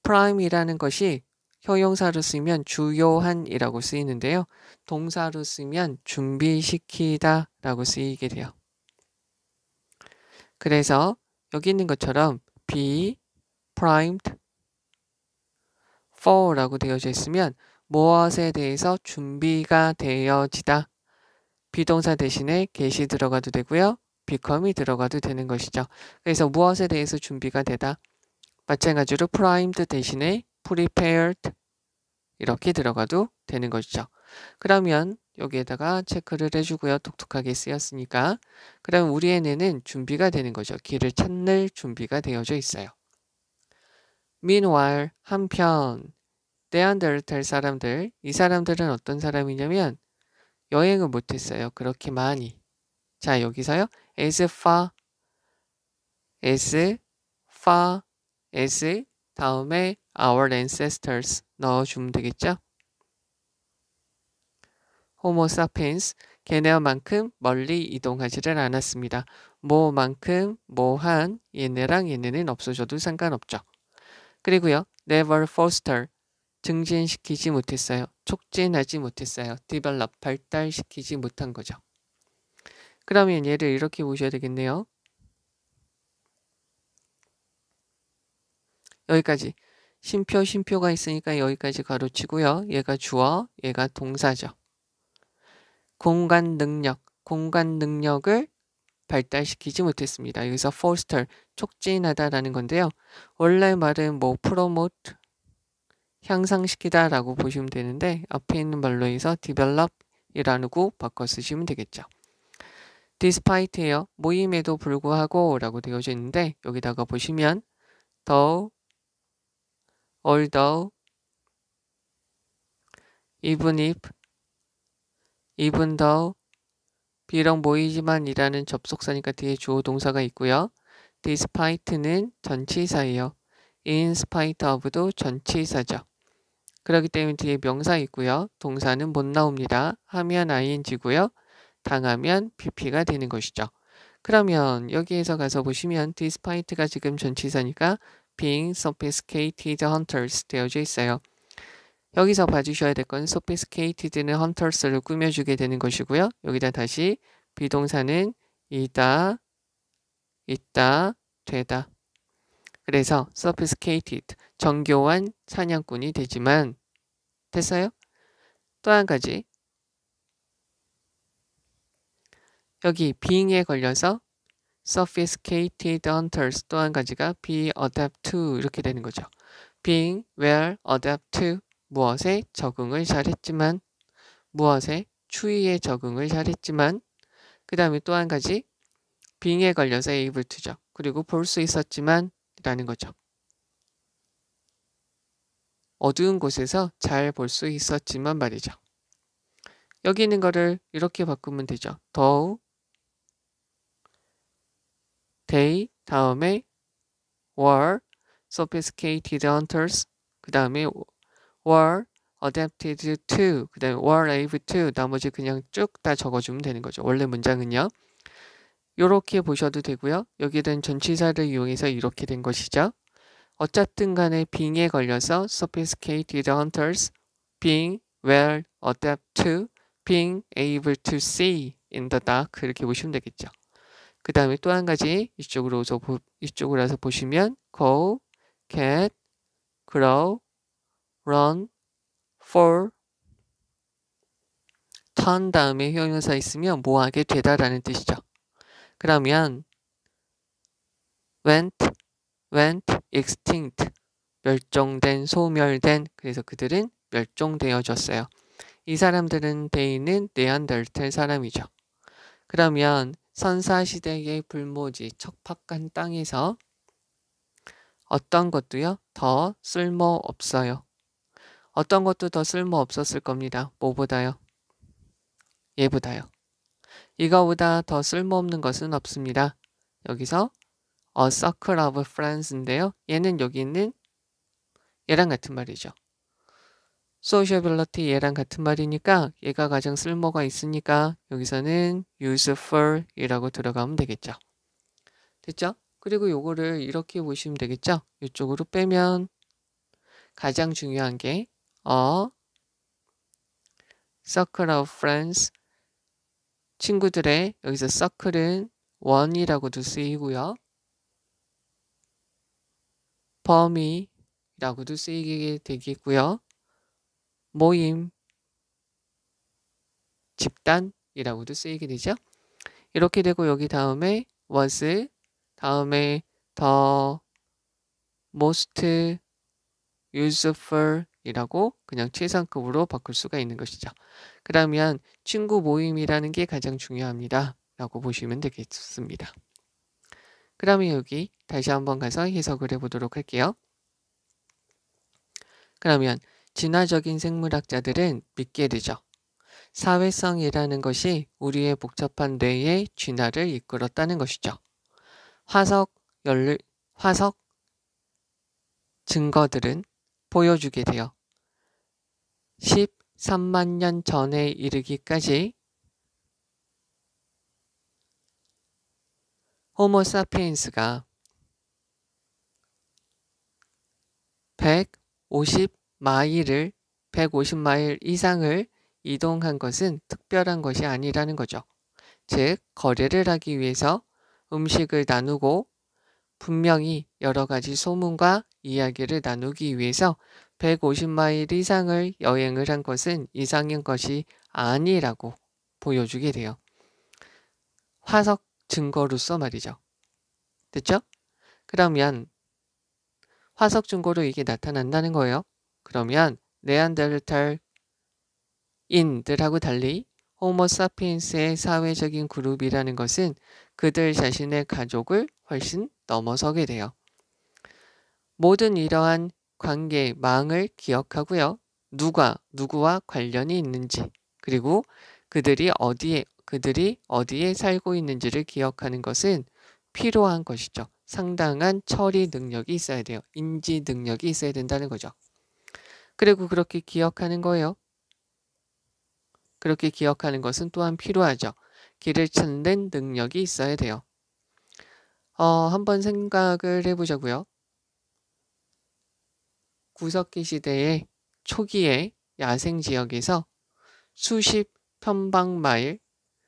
S1: prime이라는 것이 형용사로 쓰면 주요한이라고 쓰이는데요. 동사로 쓰면 준비시키다 라고 쓰이게 돼요. 그래서 여기 있는 것처럼 be primed for라고 되어져 있으면 무엇에 대해서 준비가 되어지다. 비동사 대신에 get이 들어가도 되고요. become이 들어가도 되는 것이죠. 그래서 무엇에 대해서 준비가 되다. 마찬가지로 primed 대신에 prepared 이렇게 들어가도 되는 것이죠. 그러면 여기에다가 체크를 해주고요. 독특하게 쓰였으니까. 그럼 우리 애네는 준비가 되는 거죠. 길을 찾는 준비가 되어져 있어요. meanwhile 한편 네안데르탈 사람들 이 사람들은 어떤 사람이냐면 여행을 못했어요. 그렇게 많이. 자 여기서요. as far as far as 다음에 our ancestors 넣어주면 되겠죠? 호모 사피엔스 걔네만큼 멀리 이동하지를 않았습니다. 뭐만큼 뭐한 얘네랑 얘네는 없어져도 상관없죠. 그리고요. never foster 증진시키지 못했어요. 촉진하지 못했어요. develop 발달시키지 못한 거죠. 그러면 얘를 이렇게 보셔야 되겠네요. 여기까지 심표 심표가 있으니까 여기까지 가로치고요. 얘가 주어, 얘가 동사죠. 공간 능력, 공간 능력을 발달시키지 못했습니다. 여기서 foster, 촉진하다라는 건데요. 원래 말은 뭐 promote, 향상시키다 라고 보시면 되는데 앞에 있는 말로해서 develop 이라고 바꿔 쓰시면 되겠죠. despite에요. 모임에도 불구하고 라고 되어져 있는데 여기다가 보시면 though, although, even if, even though 비령 모이지만이라는 접속사니까 뒤에 주어 동사가 있고요. despite는 전치사예요. in spite of도 전치사죠. 그렇기 때문에 뒤에 명사 있고요. 동사는 못 나옵니다. 하면 ing고요. 당하면 pp가 되는 것이죠. 그러면 여기에서 가서 보시면 despite가 지금 전치사니까 being s o p h i s t c a t e d hunters 되어져 있어요. 여기서 봐주셔야 될 건 sophisticated는 hunters를 꾸며주게 되는 것이고요. 여기다 다시 비동사는 이다, 있다, 되다. 그래서 sophisticated, 정교한 사냥꾼이 되지만 됐어요? 또 한 가지 여기 being에 걸려서 sophisticated hunters 또 한 가지가 be adapt to 이렇게 되는 거죠. being, where, adapt to 무엇에 적응을 잘했지만 무엇에 추위에 적응을 잘했지만 그 다음에 또 한 가지 빙에 걸려서 에이블 투죠. 그리고 볼 수 있었지만 라는 거죠. 어두운 곳에서 잘 볼 수 있었지만 말이죠. 여기 있는 거를 이렇게 바꾸면 되죠. 더우 t h y 다음에 were sophisticated hunters 그 다음에 were adapted to 그 다음에 were able to 나머지 그냥 쭉 다 적어주면 되는 거죠. 원래 문장은요. 이렇게 보셔도 되고요. 여기에 대한 전치사를 이용해서 이렇게 된 것이죠. 어쨌든 간에 빙에 걸려서 sophisticated hunters being well a d a p t to being able to see in the dark 이렇게 보시면 되겠죠. 그 다음에 또 한 가지 이쪽으로 서 이쪽으로 와서 보시면 go, get, grow, run, for, t u 다음에 형용사 있으면 뭐하게 되다라는 뜻이죠. 그러면 went, went, extinct, 멸종된, 소멸된, 그래서 그들은 멸종되어졌어요. 이 사람들은 데이는 네안덜텔 사람이죠. 그러면 선사시대의 불모지 척박한 땅에서 어떤 것도요 더 쓸모없어요. 어떤 것도 더 쓸모 없었을 겁니다. 뭐보다요? 예보다요. 이거보다 더 쓸모없는 것은 없습니다. 여기서 A Circle of Friends인데요. 얘는 여기 있는 얘랑 같은 말이죠. Sociability 얘랑 같은 말이니까 얘가 가장 쓸모가 있으니까 여기서는 useful 이라고 들어가면 되겠죠. 됐죠? 그리고 요거를 이렇게 보시면 되겠죠? 이쪽으로 빼면 가장 중요한 게어 circle of friends 친구들의 여기서 circle은 원이라고도 쓰이고요. 범위라고도 쓰이게 되겠고요. 모임, 집단이라고도 쓰이게 되죠. 이렇게 되고 여기 다음에 was, 다음에 the most useful 이라고 그냥 최상급으로 바꿀 수가 있는 것이죠. 그러면 친구 모임이라는 게 가장 중요합니다. 라고 보시면 되겠습니다. 그러면 여기 다시 한번 가서 해석을 해보도록 할게요. 그러면 진화적인 생물학자들은 믿게 되죠. 사회성이라는 것이 우리의 복잡한 뇌의 진화를 이끌었다는 것이죠. 화석, 열, 화석 증거들은 보여주게 돼요. 13만 년 전에 이르기까지 호모 사피엔스가 150마일을 150마일 이상을 이동한 것은 특별한 것이 아니라는 거죠. 즉 거래를 하기 위해서 음식을 나누고 분명히 여러 가지 소문과 이야기를 나누기 위해서 150마일 이상을 여행을 한 것은 이상인 것이 아니라고 보여주게 돼요. 화석 증거로서 말이죠. 됐죠? 그러면 화석 증거로 이게 나타난다는 거예요. 그러면 네안데르탈인들하고 달리 호모사피엔스의 사회적인 그룹이라는 것은 그들 자신의 가족을 훨씬 넘어서게 돼요. 모든 이러한 관계, 망을 기억하고요. 누가 누구와 관련이 있는지 그리고 그들이 어디에 그들이 어디에 살고 있는지를 기억하는 것은 필요한 것이죠. 상당한 처리 능력이 있어야 돼요. 인지 능력이 있어야 된다는 거죠. 그리고 그렇게 기억하는 거예요. 그렇게 기억하는 것은 또한 필요하죠. 길을 찾는 능력이 있어야 돼요. 어, 한번 생각을 해보자고요. 구석기 시대의 초기의 야생 지역에서 수십 편방마일,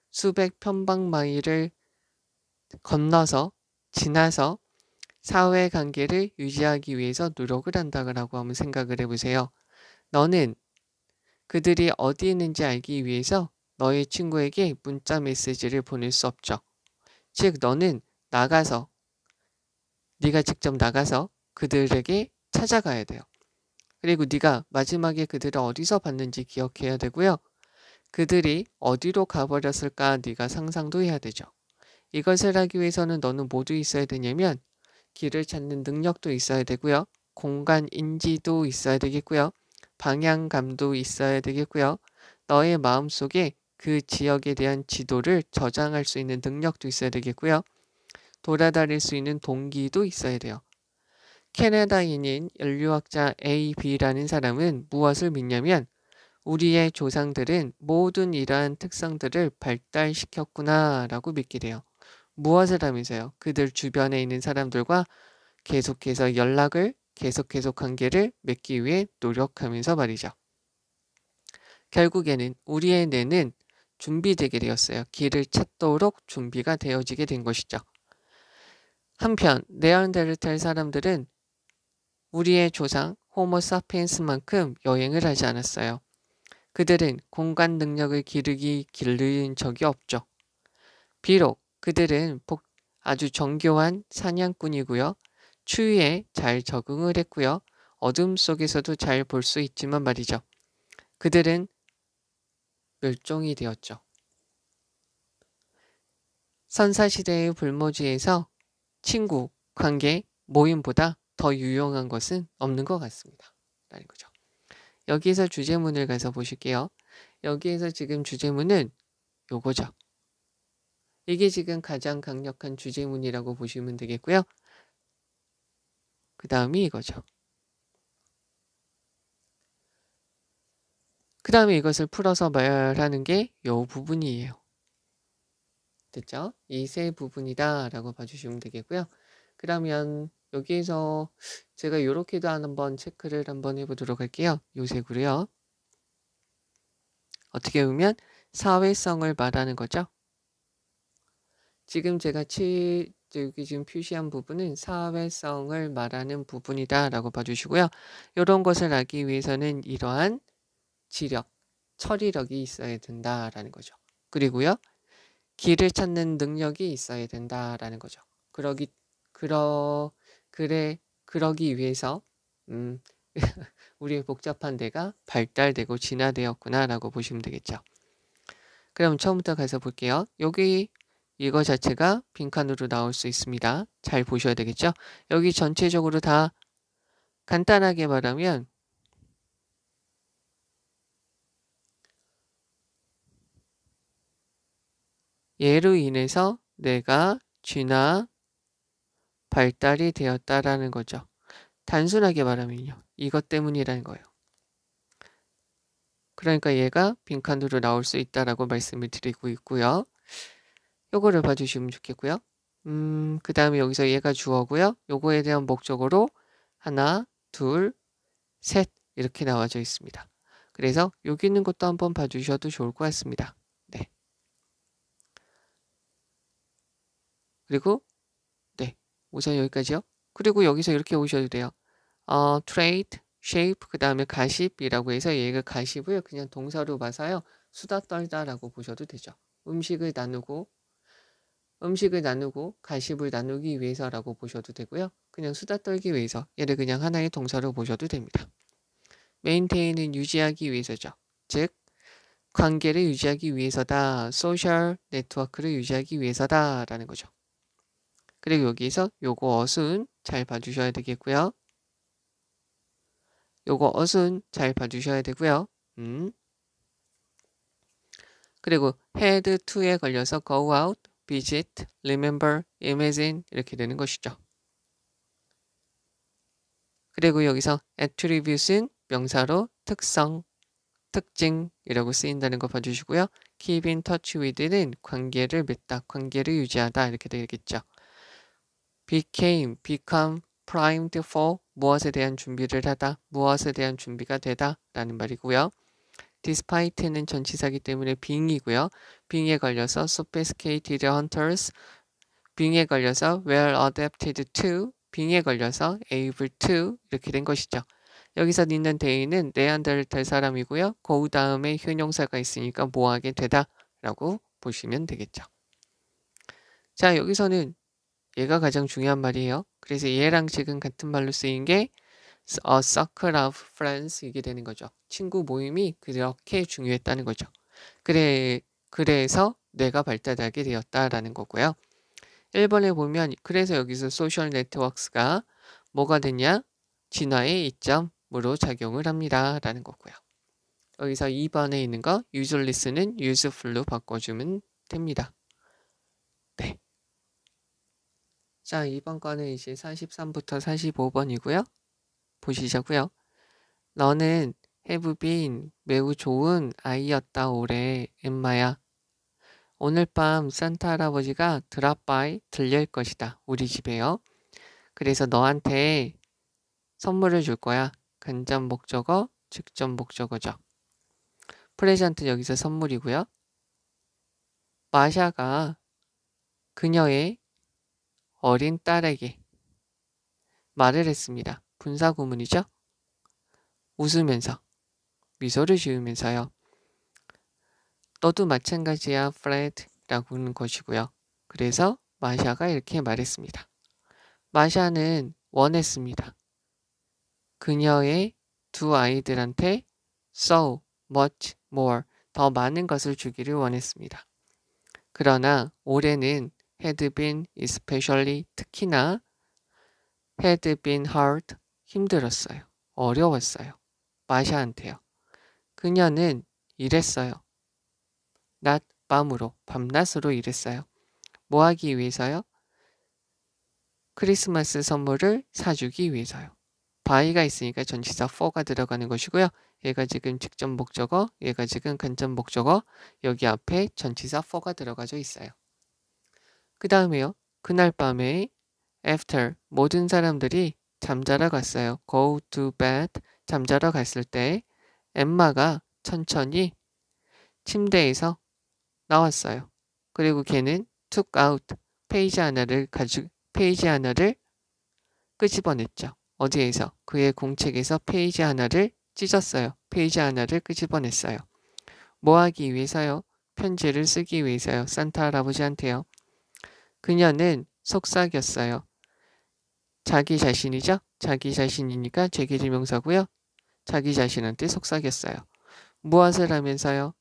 S1: 수백 편방마일을 건너서 지나서 사회 관계를 유지하기 위해서 노력을 한다고 하면 생각을 해보세요. 너는 그들이 어디 있는지 알기 위해서 너의 친구에게 문자 메시지를 보낼 수 없죠. 즉 너는 나가서 네가 직접 나가서 그들에게 찾아가야 돼요. 그리고 네가 마지막에 그들을 어디서 봤는지 기억해야 되고요. 그들이 어디로 가버렸을까 네가 상상도 해야 되죠. 이것을 하기 위해서는 너는 모두 있어야 되냐면 길을 찾는 능력도 있어야 되고요. 공간 인지도 있어야 되겠고요. 방향감도 있어야 되겠고요. 너의 마음속에 그 지역에 대한 지도를 저장할 수 있는 능력도 있어야 되겠고요. 돌아다닐 수 있는 동기도 있어야 돼요. 캐나다인인 인류학자 AB라는 사람은 무엇을 믿냐면 우리의 조상들은 모든 이러한 특성들을 발달시켰구나 라고 믿게 돼요. 무엇을 하면서요? 그들 주변에 있는 사람들과 계속해서 연락을 계속 해서 관계를 맺기 위해 노력하면서 말이죠. 결국에는 우리의 뇌는 준비되게 되었어요. 길을 찾도록 준비가 되어지게 된 것이죠. 한편 네안데르탈 사람들은 우리의 조상 호모 사피엔스만큼 여행을 하지 않았어요. 그들은 공간 능력을 기르기 길른 적이 없죠. 비록 그들은 아주 정교한 사냥꾼이고요. 추위에 잘 적응을 했고요. 어둠 속에서도 잘 볼 수 있지만 말이죠. 그들은 멸종이 되었죠. 선사시대의 불모지에서 친구, 관계, 모임보다 더 유용한 것은 없는 것 같습니다. 라는 거죠. 여기에서 주제문을 가서 보실게요. 여기에서 지금 주제문은 요거죠. 이게 지금 가장 강력한 주제문이라고 보시면 되겠고요. 그 다음이 이거죠. 그 다음에 이것을 풀어서 말하는 게 요 부분이에요. 됐죠? 이 세 부분이다 라고 봐주시면 되겠고요. 그러면 여기에서 제가 이렇게도 한 번 체크를 한번 해보도록 할게요. 요새구요 어떻게 보면 사회성을 말하는 거죠. 지금 제가 치, 여기 지금 표시한 부분은 사회성을 말하는 부분이다 라고 봐주시고요. 이런 것을 알기 위해서는 이러한 지력, 처리력이 있어야 된다라는 거죠. 그리고요. 길을 찾는 능력이 있어야 된다라는 거죠. 그러기 그러 그래 그러기 위해서 음, 우리의 복잡한 데가 발달되고 진화되었구나라고 보시면 되겠죠. 그럼 처음부터 가서 볼게요. 여기 이거 자체가 빈칸으로 나올 수 있습니다. 잘 보셔야 되겠죠. 여기 전체적으로 다 간단하게 말하면 예로 인해서 내가 진화 발달이 되었다라는 거죠. 단순하게 말하면요. 이것 때문이라는 거예요. 그러니까 얘가 빈칸으로 나올 수 있다라고 말씀을 드리고 있고요. 요거를 봐주시면 좋겠고요. 음, 그 다음에 여기서 얘가 주어고요. 요거에 대한 목적으로 하나, 둘, 셋 이렇게 나와져 있습니다. 그래서 여기 있는 것도 한번 봐주셔도 좋을 것 같습니다. 네. 그리고 우선 여기까지요. 그리고 여기서 이렇게 오셔도 돼요. 어, 트레이트, 쉐이프, 그 다음에 가십이라고 해서 얘가 가십을 그냥 동사로 봐서요. 수다 떨다라고 보셔도 되죠. 음식을 나누고 음식을 나누고 가십을 나누기 위해서라고 보셔도 되고요. 그냥 수다 떨기 위해서 얘를 그냥 하나의 동사로 보셔도 됩니다. maintain은 유지하기 위해서죠. 즉 관계를 유지하기 위해서다. 소셜 네트워크를 유지하기 위해서다라는 거죠. 그리고 여기서 요거 어순 잘 봐주셔야 되겠고요. 요거 어순 잘 봐주셔야 되고요. 음. 그리고 head to에 걸려서 go out, visit, remember, imagine 이렇게 되는 것이죠. 그리고 여기서 attribute은 명사로 특성, 특징이라고 쓰인다는 거 봐주시고요. keep in touch with는 관계를 맺다, 관계를 유지하다 이렇게 되겠죠. became, become, primed for 무엇에 대한 준비를 하다, 무엇에 대한 준비가 되다 라는 말이고요. despite는 전치사기 때문에 being이고요. being에 걸려서 sophisticated hunters, being에 걸려서 well adapted to, being에 걸려서 able to 이렇게 된 것이죠. 여기서 있는 데이는 네안데탈 사람이고요. 거우 다음에 현용사가 있으니까 뭐하게 되다 라고 보시면 되겠죠. 자 여기서는 얘가 가장 중요한 말이에요. 그래서 얘랑 지금 같은 말로 쓰인 게 a circle of friends 이게 되는 거죠. 친구 모임이 그렇게 중요했다는 거죠. 그래 그래서 뇌가 발달하게 되었다라는 거고요. 1번에 보면 그래서 여기서 소셜 네트워크가 뭐가 됐냐? 진화의 이점으로 작용을 합니다. 라는 거고요. 여기서 2번에 있는 거유 s e l e 는유즈 e 로 바꿔주면 됩니다. 자, 이번 거는 이제 43부터 45번이고요. 보시자고요. 너는 해부빈 매우 좋은 아이였다 올해 엠마야. 오늘 밤 산타 할아버지가 드랍바에 들릴 것이다. 우리 집에요. 그래서 너한테 선물을 줄 거야. 간접 목적어, 직접 목적어죠. 프레젠트 여기서 선물이고요. 마샤가 그녀의 어린 딸에게 말을 했습니다. 분사구문이죠? 웃으면서, 미소를 지으면서요. 너도 마찬가지야, 프레드 라고 는 것이고요. 그래서 마샤가 이렇게 말했습니다. 마샤는 원했습니다. 그녀의 두 아이들한테 so much more 더 많은 것을 주기를 원했습니다. 그러나 올해는 had been especially 특히나 had been hard 힘들었어요. 어려웠어요. 마샤한테요. 그녀는 일했어요. 낮 밤으로 밤낮으로 일했어요. 뭐 하기 위해서요? 크리스마스 선물을 사주기 위해서요. 바이가 있으니까 전치사 for가 들어가는 것이고요. 얘가 지금 직접 목적어, 얘가 지금 간접 목적어, 여기 앞에 전치사 for가 들어가져 있어요. 그 다음에요. 그날 밤에 after 모든 사람들이 잠자러 갔어요. go to bed 잠자러 갔을 때 엠마가 천천히 침대에서 나왔어요. 그리고 걔는 took out 페이지 하나를 가지 페이지 하나를 끄집어냈죠. 어디에서 그의 공책에서 페이지 하나를 찢었어요. 페이지 하나를 끄집어냈어요. 뭐 하기 위해서요? 편지를 쓰기 위해서요. 산타 할아버지한테요. 그녀는 속삭였어요. 자기 자신이죠? 자기 자신이니까 제기지명사고요. 자기 자신한테 속삭였어요. 무엇을 하면서요?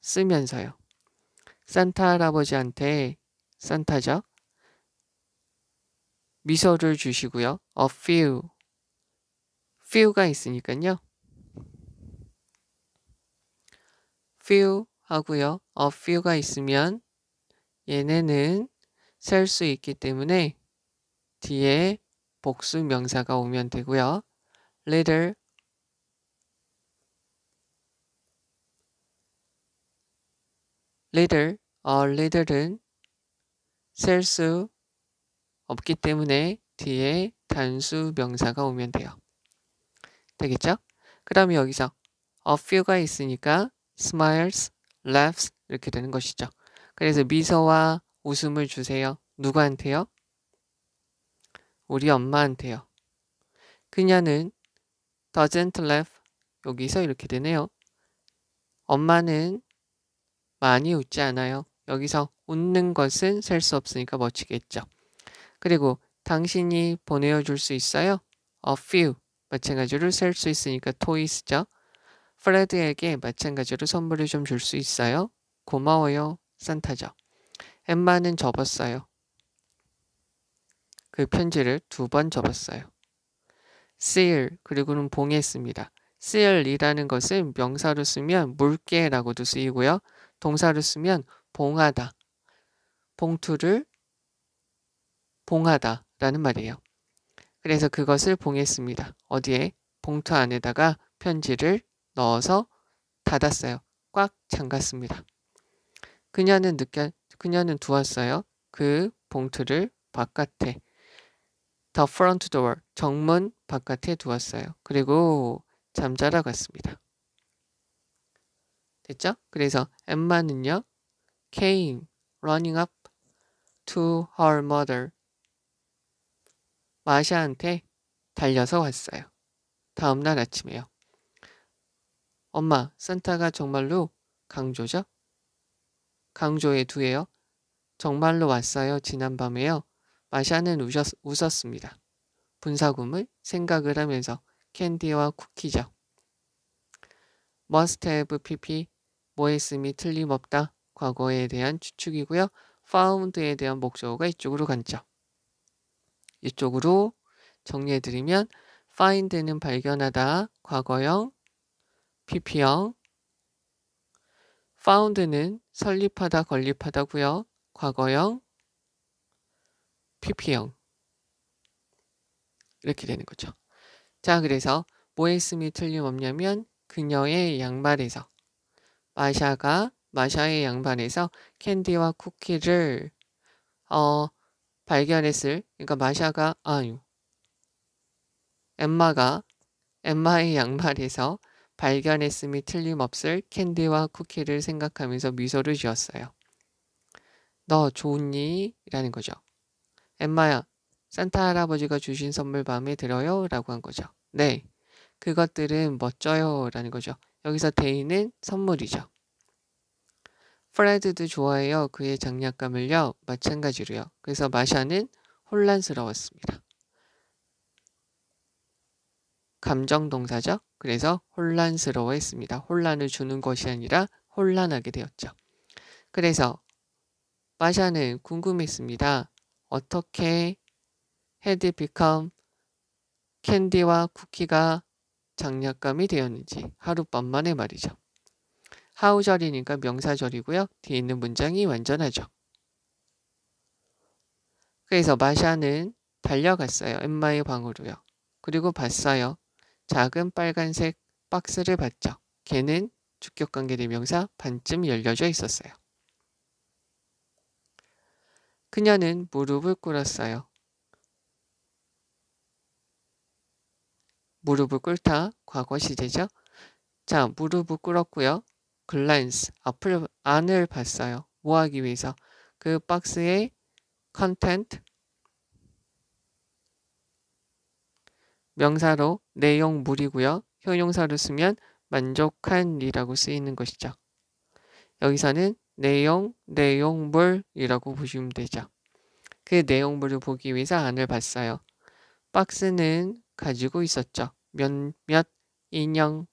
S1: 쓰면서요. 산타 할아버지한테 산타죠? 미소를 주시고요. a few. few가 있으니까요. few 하고요. a few가 있으면 얘네는 셀수 있기 때문에 뒤에 복수 명사가 오면 되고요. little l i t t l or l i 어, t t l 은셀 수 없기 때문에 뒤에 단수 명사가 오면 돼요. 되겠죠? 그다음 여기서 a few가 있으니까 smiles, laughs 이렇게 되는 것이죠. 그래서 미소와 웃음을 주세요. 누구한테요? 우리 엄마한테요. 그녀는 doesn't laugh. 여기서 이렇게 되네요. 엄마는 많이 웃지 않아요. 여기서 웃는 것은 셀 수 없으니까 멋지겠죠. 그리고 당신이 보내어줄 수 있어요? A few. 마찬가지로 셀 수 있으니까 토이스죠. 프레드에게 마찬가지로 선물을 좀 줄 수 있어요? 고마워요. 산타죠. 엠마는 접었어요. 그 편지를 두 번 접었어요. seal 그리고는 봉했습니다. seal이라는 것은 명사로 쓰면 물개라고도 쓰이고요. 동사로 쓰면 봉하다, 봉투를 봉하다라는 말이에요. 그래서 그것을 봉했습니다. 어디에? 봉투 안에다가 편지를 넣어서 닫았어요. 꽉 잠갔습니다. 그녀는 느껴 그녀는 두었어요. 그 봉투를 바깥에 The front door, 정문 바깥에 두었어요. 그리고 잠자러 갔습니다. 됐죠? 그래서 엠마는요. came running up to her mother. 마샤한테 달려서 왔어요. 다음날 아침에요. 엄마, 산타가 정말로 강조죠? 강조의 두에요 정말로 왔어요. 지난밤에요. 마샤는 우셨, 웃었습니다. 분사구물 생각을 하면서 캔디와 쿠키죠. must have pp 뭐했음이 틀림없다 과거에 대한 추측이고요. found에 대한 목적어가 이쪽으로 갔죠. 이쪽으로 정리해드리면 find는 발견하다 과거형 pp형 found는 설립하다 건립하다고요. 과거형, PP형 이렇게 되는 거죠. 자 그래서 뭐 했음이 틀림없냐면 그녀의 양말에서 마샤가 마샤의 양반에서 캔디와 쿠키를 어 발견했을 그러니까 마샤가 아유 엠마가 엠마의 양말에서 발견했음이 틀림없을 캔디와 쿠키를 생각하면서 미소를 지었어요. 너 좋니? 라는 거죠. 엠마야, 산타 할아버지가 주신 선물 마음에 들어요? 라고 한 거죠. 네, 그것들은 멋져요. 라는 거죠. 여기서 데이는 선물이죠. 프레드도 좋아해요. 그의 장난감을요. 마찬가지로요. 그래서 마샤는 혼란스러웠습니다. 감정동사죠. 그래서 혼란스러워했습니다. 혼란을 주는 것이 아니라 혼란하게 되었죠. 그래서 마샤는 궁금했습니다. 어떻게 헤드 비컴 캔디와 쿠키가 장난감이 되었는지 하룻밤 만에 말이죠. 하우절이니까 명사절이고요. 뒤에 있는 문장이 완전하죠. 그래서 마샤는 달려갔어요. 엠마의 방으로요. 그리고 봤어요. 작은 빨간색 박스를 봤죠. 걔는 주격관계대명사 반쯤 열려져 있었어요. 그녀는 무릎을 꿇었어요. 무릎을 꿇다 과거 시제죠. 자, 무릎을 꿇었고요. 글랜스, 앞을 안을 봤어요. 뭐 하기 위해서? 그 박스의 컨텐트, 명사로 내용물이고요. 형용사로 쓰면 만족한이라고 쓰이는 것이죠. 여기서는 내용, 내용물이라고 보시면 되죠. 그 내용물을 보기 위해서 안을 봤어요. 박스는 가지고 있었죠. 몇몇 인형,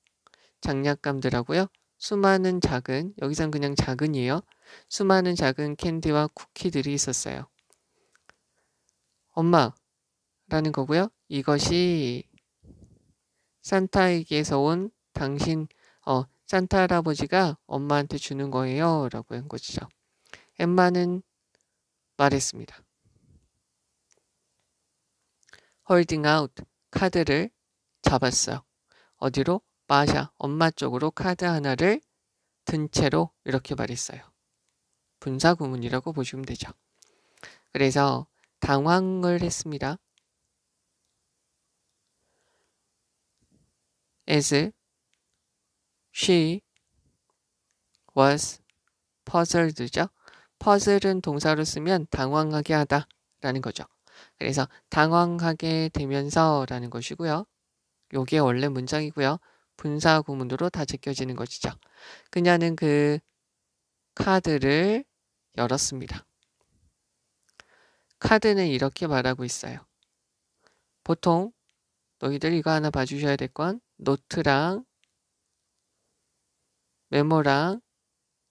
S1: 장난감들하고요. 수많은 작은, 여기선 그냥 작은이에요. 수많은 작은 캔디와 쿠키들이 있었어요. 엄마, 라는 거고요. 이것이 산타에게서 온 당신, 어, 산타 할아버지가 엄마한테 주는 거예요. 라고 한 것이죠. 엠마는 말했습니다. 홀딩 아웃 카드를 잡았어요. 어디로? 마샤 엄마 쪽으로 카드 하나를 든 채로 이렇게 말했어요. 분사 구문이라고 보시면 되죠. 그래서 당황을 했습니다. as she was puzzled죠. puzzle은 동사로 쓰면 당황하게 하다 라는 거죠. 그래서 당황하게 되면서 라는 것이고요. 요게 원래 문장이고요. 분사 구문으로 다 제껴지는 것이죠. 그녀는 그 카드를 열었습니다. 카드는 이렇게 말하고 있어요. 보통 너희들 이거 하나 봐주셔야 될 건 노트랑 메모랑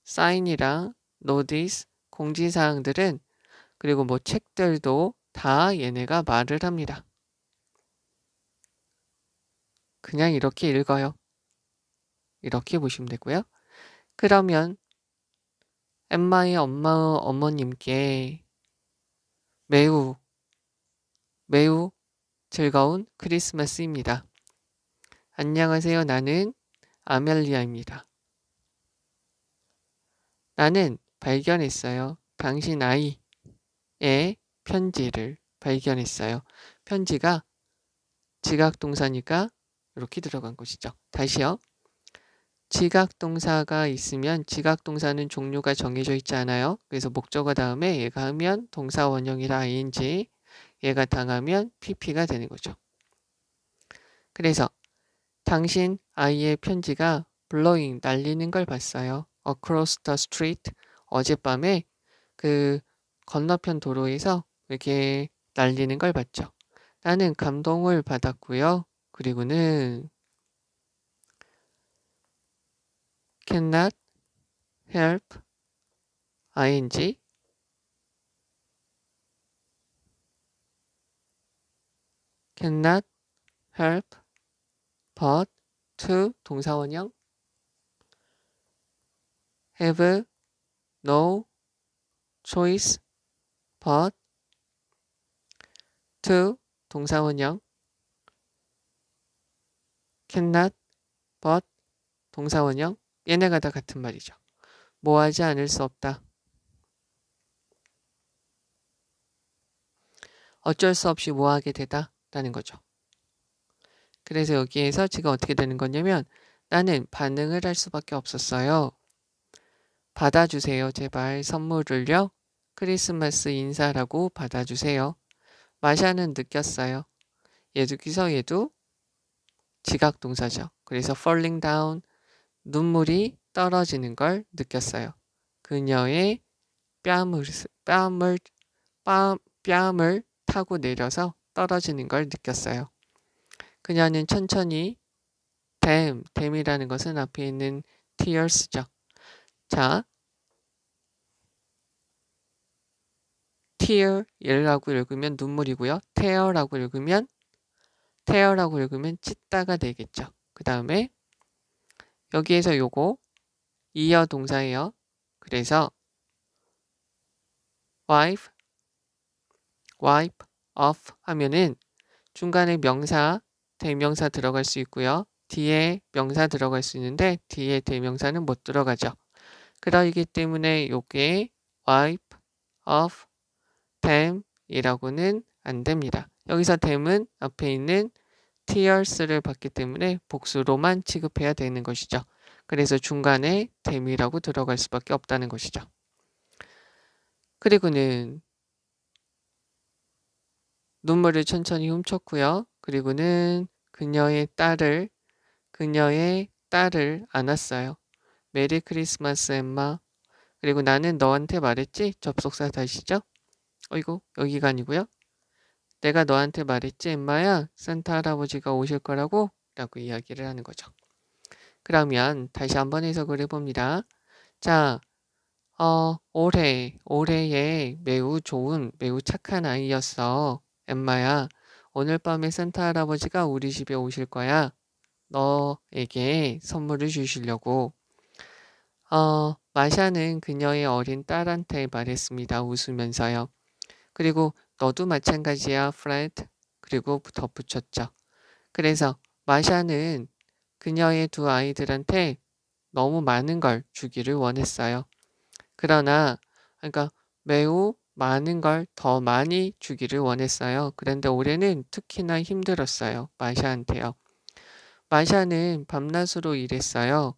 S1: 사인이랑 노디스 공지사항들은 그리고 뭐 책들도 다 얘네가 말을 합니다. 그냥 이렇게 읽어요. 이렇게 보시면 되고요. 그러면 엠마의 엄마 어머님께 매우 매우 즐거운 크리스마스입니다. 안녕하세요. 나는 아멜리아입니다. 나는 발견했어요. 당신 아이의 편지를 발견했어요. 편지가 지각동사니까 이렇게 들어간 것이죠. 다시요. 지각동사가 있으면 지각동사는 종류가 정해져 있지 않아요. 그래서 목적어 다음에 얘가 하면 동사 원형이라 ing 얘가 당하면 PP가 되는 거죠. 그래서 당신 아이의 편지가 블로잉 날리는 걸 봤어요. Across the street 어젯밤에 그 건너편 도로에서 이렇게 날리는 걸 봤죠. 나는 감동을 받았고요. 그리고는 cannot help ing cannot help but to 동사원형 have no choice but to 동사원형 cannot but 동사원형 얘네가 다 같은 말이죠. 뭐 하지 않을 수 없다. 어쩔 수 없이 뭐 하게 되다. 다는 거죠. 그래서 여기에서 지금 어떻게 되는 거냐면 나는 반응을 할 수밖에 없었어요. 받아주세요. 제발 선물을요. 크리스마스 인사라고 받아주세요. 마샤는 느꼈어요. 얘도기서예도 지각 동사죠. 그래서 falling down 눈물이 떨어지는 걸 느꼈어요. 그녀의 뺨을 뺨을 뺨, 뺨을 타고 내려서 떨어지는 걸 느꼈어요. 그녀는 천천히 댐, 댐이라는 것은 앞에 있는 tears죠. 자, t e a r 라고 읽으면 눈물이고요. tear라고 읽으면 tear라고 읽으면 찢다가 되겠죠. 그 다음에 여기에서 요거 이어 동사예요. 그래서 wife, wipe, o f 하면은 중간에 명사, 대명사 들어갈 수 있고요. 뒤에 명사 들어갈 수 있는데 뒤에 대명사는 못 들어가죠. 그러기 때문에 이게 wipe off them 이라고는 안 됩니다. 여기서 them은 앞에 있는 tears를 받기 때문에 복수로만 취급해야 되는 것이죠. 그래서 중간에 them이라고 들어갈 수밖에 없다는 것이죠. 그리고는 눈물을 천천히 훔쳤고요. 그리고는 그녀의 딸을 그녀의 딸을 안았어요. 메리 크리스마스 엠마. 그리고 나는 너한테 말했지? 접속사 다시죠? 어이구 여기가 아니고요. 내가 너한테 말했지 엠마야 산타 할아버지가 오실 거라고 라고 이야기를 하는 거죠. 그러면 다시 한번 해석을 해봅니다. 자, 어, 올해, 올해에 매우 좋은, 매우 착한 아이였어. 엠마야, 오늘 밤에 센터 할아버지가 우리 집에 오실 거야. 너에게 선물을 주시려고. 어, 마샤는 그녀의 어린 딸한테 말했습니다. 웃으면서요. 그리고 너도 마찬가지야, 프레드. 그리고 덧붙였죠. 그래서 마샤는 그녀의 두 아이들한테 너무 많은 걸 주기를 원했어요. 그러나 그러니까 매우 많은 걸 더 많이 주기를 원했어요. 그런데 올해는 특히나 힘들었어요. 마샤한테요. 마샤는 밤낮으로 일했어요.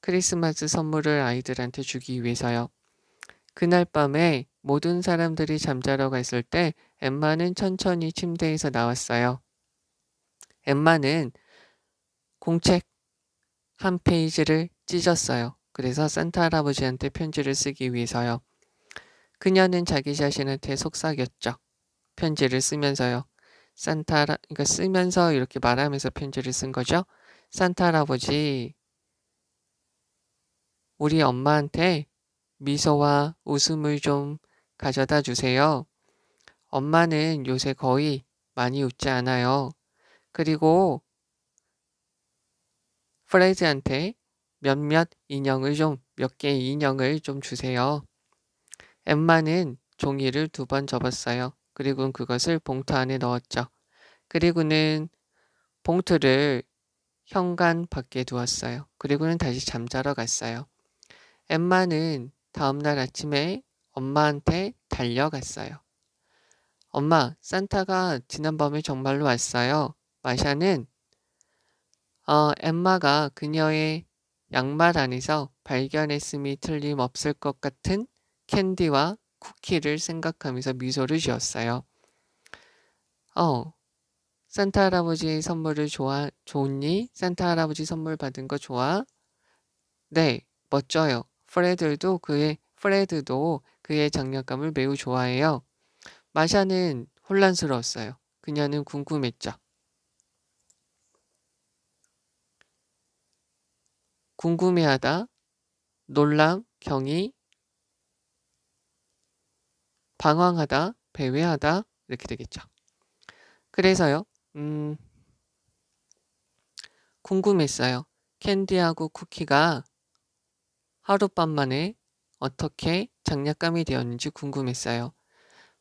S1: 크리스마스 선물을 아이들한테 주기 위해서요. 그날 밤에 모든 사람들이 잠자러 갔을 때 엠마는 천천히 침대에서 나왔어요. 엠마는 공책 한 페이지를 찢었어요. 그래서 산타 할아버지한테 편지를 쓰기 위해서요. 그녀는 자기 자신한테 속삭였죠. 편지를 쓰면서요. 산타, 그러니까 쓰면서 이렇게 말하면서 편지를 쓴 거죠. 산타 할아버지, 우리 엄마한테 미소와 웃음을 좀 가져다 주세요. 엄마는 요새 거의 많이 웃지 않아요. 그리고 프레드한테 몇몇 인형을 좀, 몇 개의 인형을 좀 주세요. 엠마는 종이를 두 번 접었어요. 그리고 그것을 봉투 안에 넣었죠. 그리고는 봉투를 현관 밖에 두었어요. 그리고는 다시 잠자러 갔어요. 엠마는 다음날 아침에 엄마한테 달려갔어요. 엄마, 산타가 지난밤에 정말로 왔어요. 마샤는 어, 엠마가 그녀의 양말 안에서 발견했음이 틀림없을 것 같은 캔디와 쿠키를 생각하면서 미소를 지었어요. 어, 산타 할아버지 선물을 좋아, 좋니? 산타 할아버지 선물 받은 거 좋아? 네, 멋져요. 프레드도 그의, 프레드도 그의 장난감을 매우 좋아해요. 마샤는 혼란스러웠어요. 그녀는 궁금했죠. 궁금해하다, 놀람, 경이, 방황하다, 배회하다 이렇게 되겠죠. 그래서요. 음, 궁금했어요. 캔디하고 쿠키가 하룻밤 만에 어떻게 장난감이 되었는지 궁금했어요.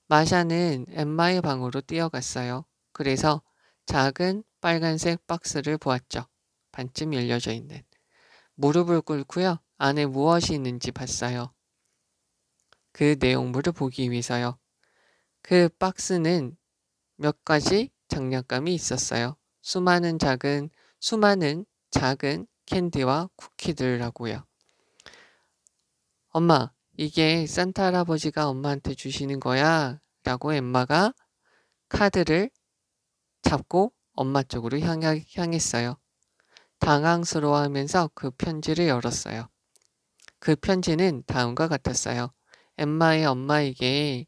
S1: 마샤는 엠마의 방으로 뛰어갔어요. 그래서 작은 빨간색 박스를 보았죠. 반쯤 열려져 있는. 무릎을 꿇고요. 안에 무엇이 있는지 봤어요. 그 내용물을 보기 위해서요. 그 박스는 몇 가지 장난감이 있었어요. 수많은 작은, 수많은 작은 캔디와 쿠키들하고요. 엄마, 이게 산타 할아버지가 엄마한테 주시는 거야. 라고 엠마가 카드를 잡고 엄마 쪽으로 향, 향했어요. 당황스러워하면서 그 편지를 열었어요. 그 편지는 다음과 같았어요. 엠마의 엄마에게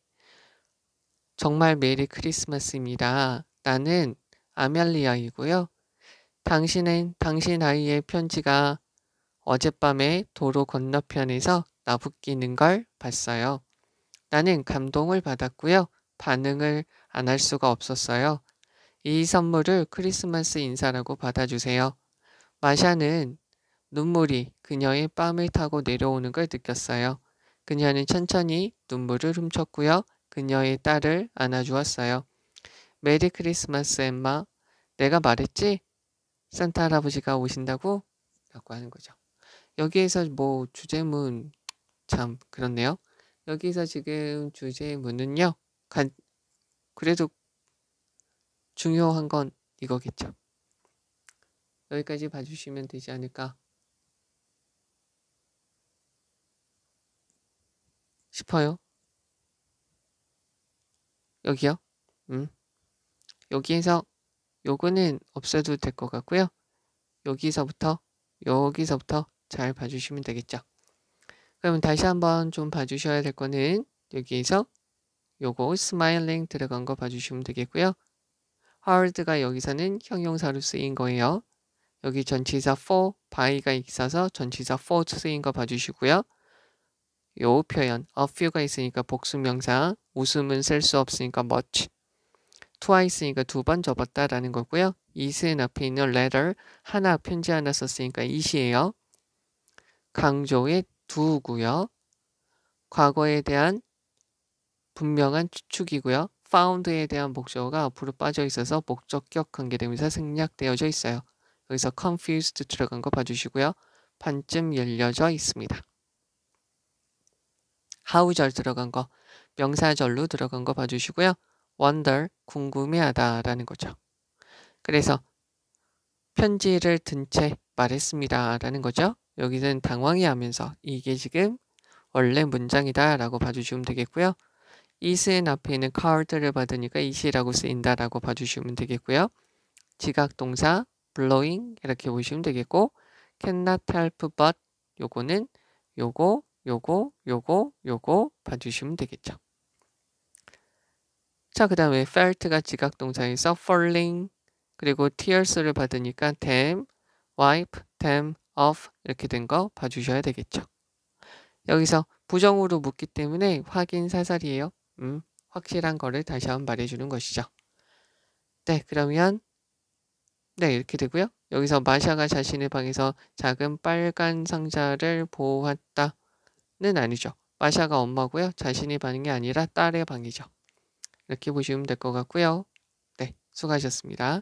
S1: 정말 메리 크리스마스입니다. 나는 아멜리아이고요. 당신은 당신 아이의 편지가 어젯밤에 도로 건너편에서 나부기는걸 봤어요. 나는 감동을 받았고요. 반응을 안 할 수가 없었어요. 이 선물을 크리스마스 인사라고 받아주세요. 마샤는 눈물이 그녀의 뺨을 타고 내려오는 걸 느꼈어요. 그녀는 천천히 눈물을 훔쳤고요. 그녀의 딸을 안아주었어요. 메리 크리스마스 엠마. 내가 말했지? 산타 할아버지가 오신다고? 라고 하는 거죠. 여기에서 뭐 주제문 참 그렇네요. 여기서 지금 주제문은요. 간, 그래도 중요한 건 이거겠죠. 여기까지 봐주시면 되지 않을까 싶어요. 여기요. 음. 여기에서 요거는 없애도 될 것 같고요. 여기서부터 여기서부터 잘 봐주시면 되겠죠. 그러면 다시 한번 좀 봐주셔야 될 거는 여기에서 요거 스마일링 들어간 거 봐주시면 되겠고요. hard가 여기서는 형용사로 쓰인 거예요. 여기 전치사 for, by가 있어서 전치사 for 쓰인 거 봐주시고요. 요 표현 a few가 있으니까 복수명사 웃음은 셀 수 없으니까 much twice니까 두 번 접었다라는 거고요. is는 앞에 있는 letter 하나 편지 하나 썼으니까 is이에요. 강조의 두고요. 과거에 대한 분명한 추측이고요. found에 대한 목적어가 앞으로 빠져 있어서 목적격 관계대명사 생략되어져 있어요. 여기서 confused 들어간 거 봐주시고요. 반쯤 열려져 있습니다. 하우절 들어간 거 명사절로 들어간 거 봐주시고요. wonder 궁금해하다라는 거죠. 그래서 편지를 든 채 말했습니다라는 거죠. 여기는 당황해 하면서 이게 지금 원래 문장이다라고 봐주시면 되겠고요. 이스엔 앞에 있는 card를 받으니까 이시라고 쓰인다라고 봐주시면 되겠고요. 지각동사 blowing 이렇게 보시면 되겠고 cannot help but 요거는 요거 요거, 요거, 요거 봐주시면 되겠죠. 자, 그 다음에 felt가 지각동사인 sufferling, 그리고 tears를 받으니까 damn, wipe, damn, off 이렇게 된 거 봐주셔야 되겠죠. 여기서 부정으로 묻기 때문에 확인 사살이에요. 음, 확실한 거를 다시 한번 말해주는 것이죠. 네, 그러면 네, 이렇게 되고요. 여기서 마샤가 자신의 방에서 작은 빨간 상자를 보았다. 아니죠. 마샤가 엄마고요. 자신이 반응이 아니라 딸의 방이죠. 이렇게 보시면 될 것 같고요. 네, 수고하셨습니다.